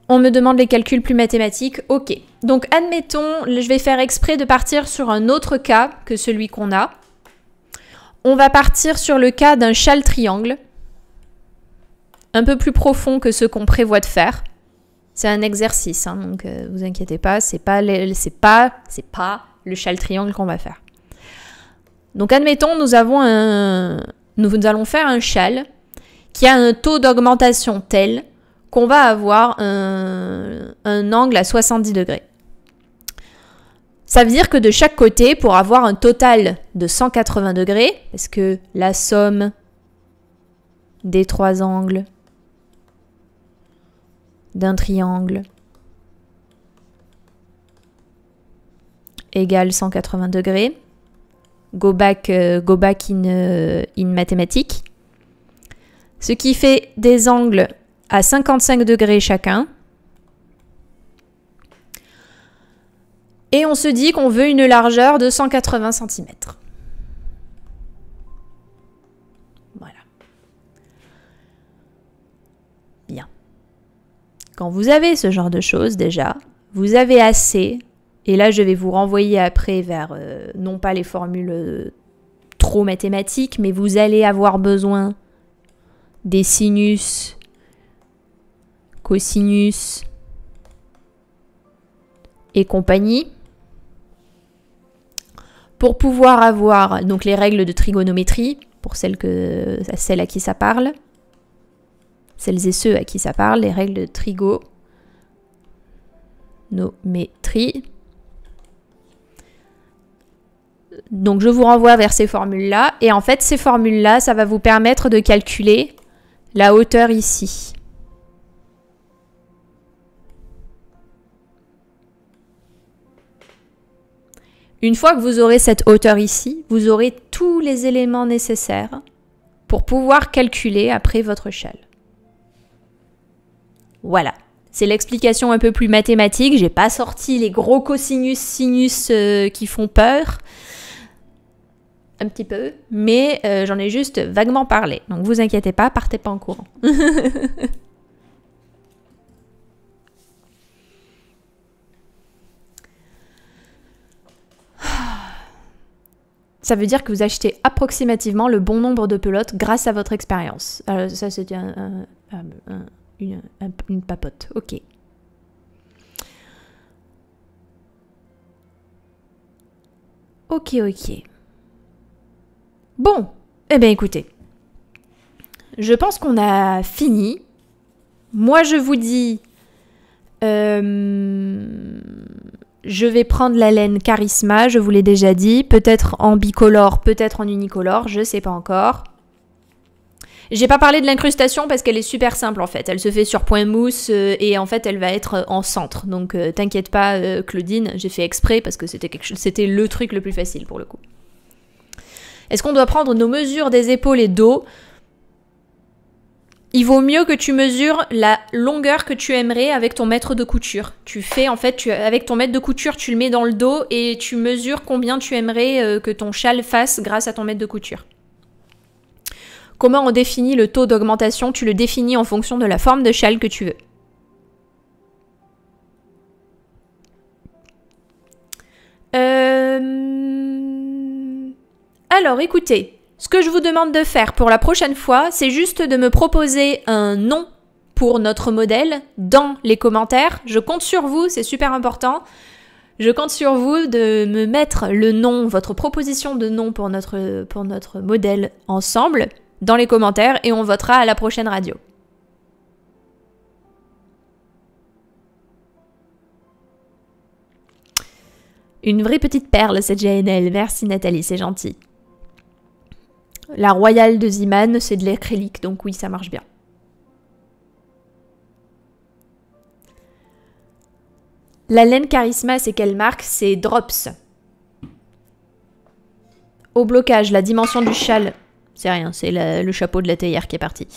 Speaker 1: On me demande les calculs plus mathématiques, ok. Donc admettons, je vais faire exprès de partir sur un autre cas que celui qu'on a. On va partir sur le cas d'un châle triangle, un peu plus profond que ce qu'on prévoit de faire. C'est un exercice, hein, donc ne euh, vous inquiétez pas, c'est pas, c'est pas, c'est pas le châle triangle qu'on va faire. Donc admettons, nous avons un, nous allons faire un châle qui a un taux d'augmentation tel qu'on va avoir un, un angle à 70 degrés. Ça veut dire que de chaque côté, pour avoir un total de 180 degrés, parce que la somme des trois angles d'un triangle égale 180 degrés, go back, euh, go back in, euh, in mathématiques, ce qui fait des angles à 55 degrés chacun, Et on se dit qu'on veut une largeur de 180 cm. Voilà. Bien. Quand vous avez ce genre de choses déjà, vous avez assez. Et là, je vais vous renvoyer après vers euh, non pas les formules euh, trop mathématiques, mais vous allez avoir besoin des sinus, cosinus et compagnie. Pour pouvoir avoir donc les règles de trigonométrie, pour celles, que, celles à qui ça parle, celles et ceux à qui ça parle, les règles de trigonométrie. Donc je vous renvoie vers ces formules-là. Et en fait, ces formules-là, ça va vous permettre de calculer la hauteur ici. Une fois que vous aurez cette hauteur ici, vous aurez tous les éléments nécessaires pour pouvoir calculer après votre échelle. Voilà. C'est l'explication un peu plus mathématique. J'ai pas sorti les gros cosinus, sinus euh, qui font peur. Un petit peu. Mais euh, j'en ai juste vaguement parlé. Donc vous inquiétez pas, partez pas en courant. ça veut dire que vous achetez approximativement le bon nombre de pelotes grâce à votre expérience. Alors ça, c'est une, une, papote. Ok. Ok, ok. Bon, eh bien écoutez, je pense qu'on a fini. Moi, je vous dis... Euh je vais prendre la laine Charisma, je vous l'ai déjà dit, peut-être en bicolore, peut-être en unicolore, je sais pas encore. J'ai pas parlé de l'incrustation parce qu'elle est super simple en fait. Elle se fait sur point mousse euh, et en fait elle va être euh, en centre. Donc euh, t'inquiète pas Claudine, j'ai fait exprès parce que c'était le truc le plus facile pour le coup. Est-ce qu'on doit prendre nos mesures des épaules et dos il vaut mieux que tu mesures la longueur que tu aimerais avec ton mètre de couture. Tu fais en fait, avec ton mètre de couture, tu le mets dans le dos et tu mesures combien tu aimerais euh, que ton châle fasse grâce à ton mètre de couture. Comment on définit le taux d'augmentation Tu le définis en fonction de la forme de châle que tu veux. Euh, alors écoutez, ce que je vous demande de faire pour la prochaine fois, c'est juste de me proposer un nom pour notre modèle dans les commentaires. Je compte sur vous, c'est super important. Je compte sur vous de me mettre le nom, votre proposition de nom pour notre, pour notre modèle ensemble dans les commentaires et on votera à la prochaine radio. Une vraie petite perle cette GNL, merci Nathalie, c'est gentil. La royale de Ziman, c'est de l'acrylique, donc oui, ça marche bien. La laine Charisma, c'est quelle marque C'est Drops. Au blocage, la dimension du châle. C'est rien, c'est le chapeau de la théière qui est parti.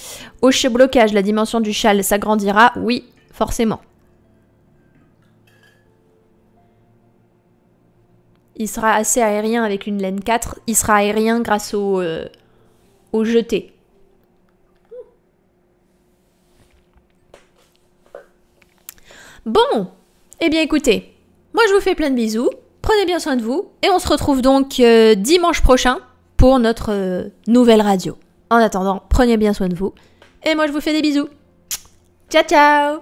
Speaker 1: Au blocage, la dimension du châle s'agrandira Oui, forcément. Il sera assez aérien avec une laine 4. Il sera aérien grâce au, euh, jeter. Bon, eh bien écoutez, moi je vous fais plein de bisous, prenez bien soin de vous, et on se retrouve donc euh, dimanche prochain pour notre euh, nouvelle radio. En attendant, prenez bien soin de vous, et moi je vous fais des bisous. Ciao ciao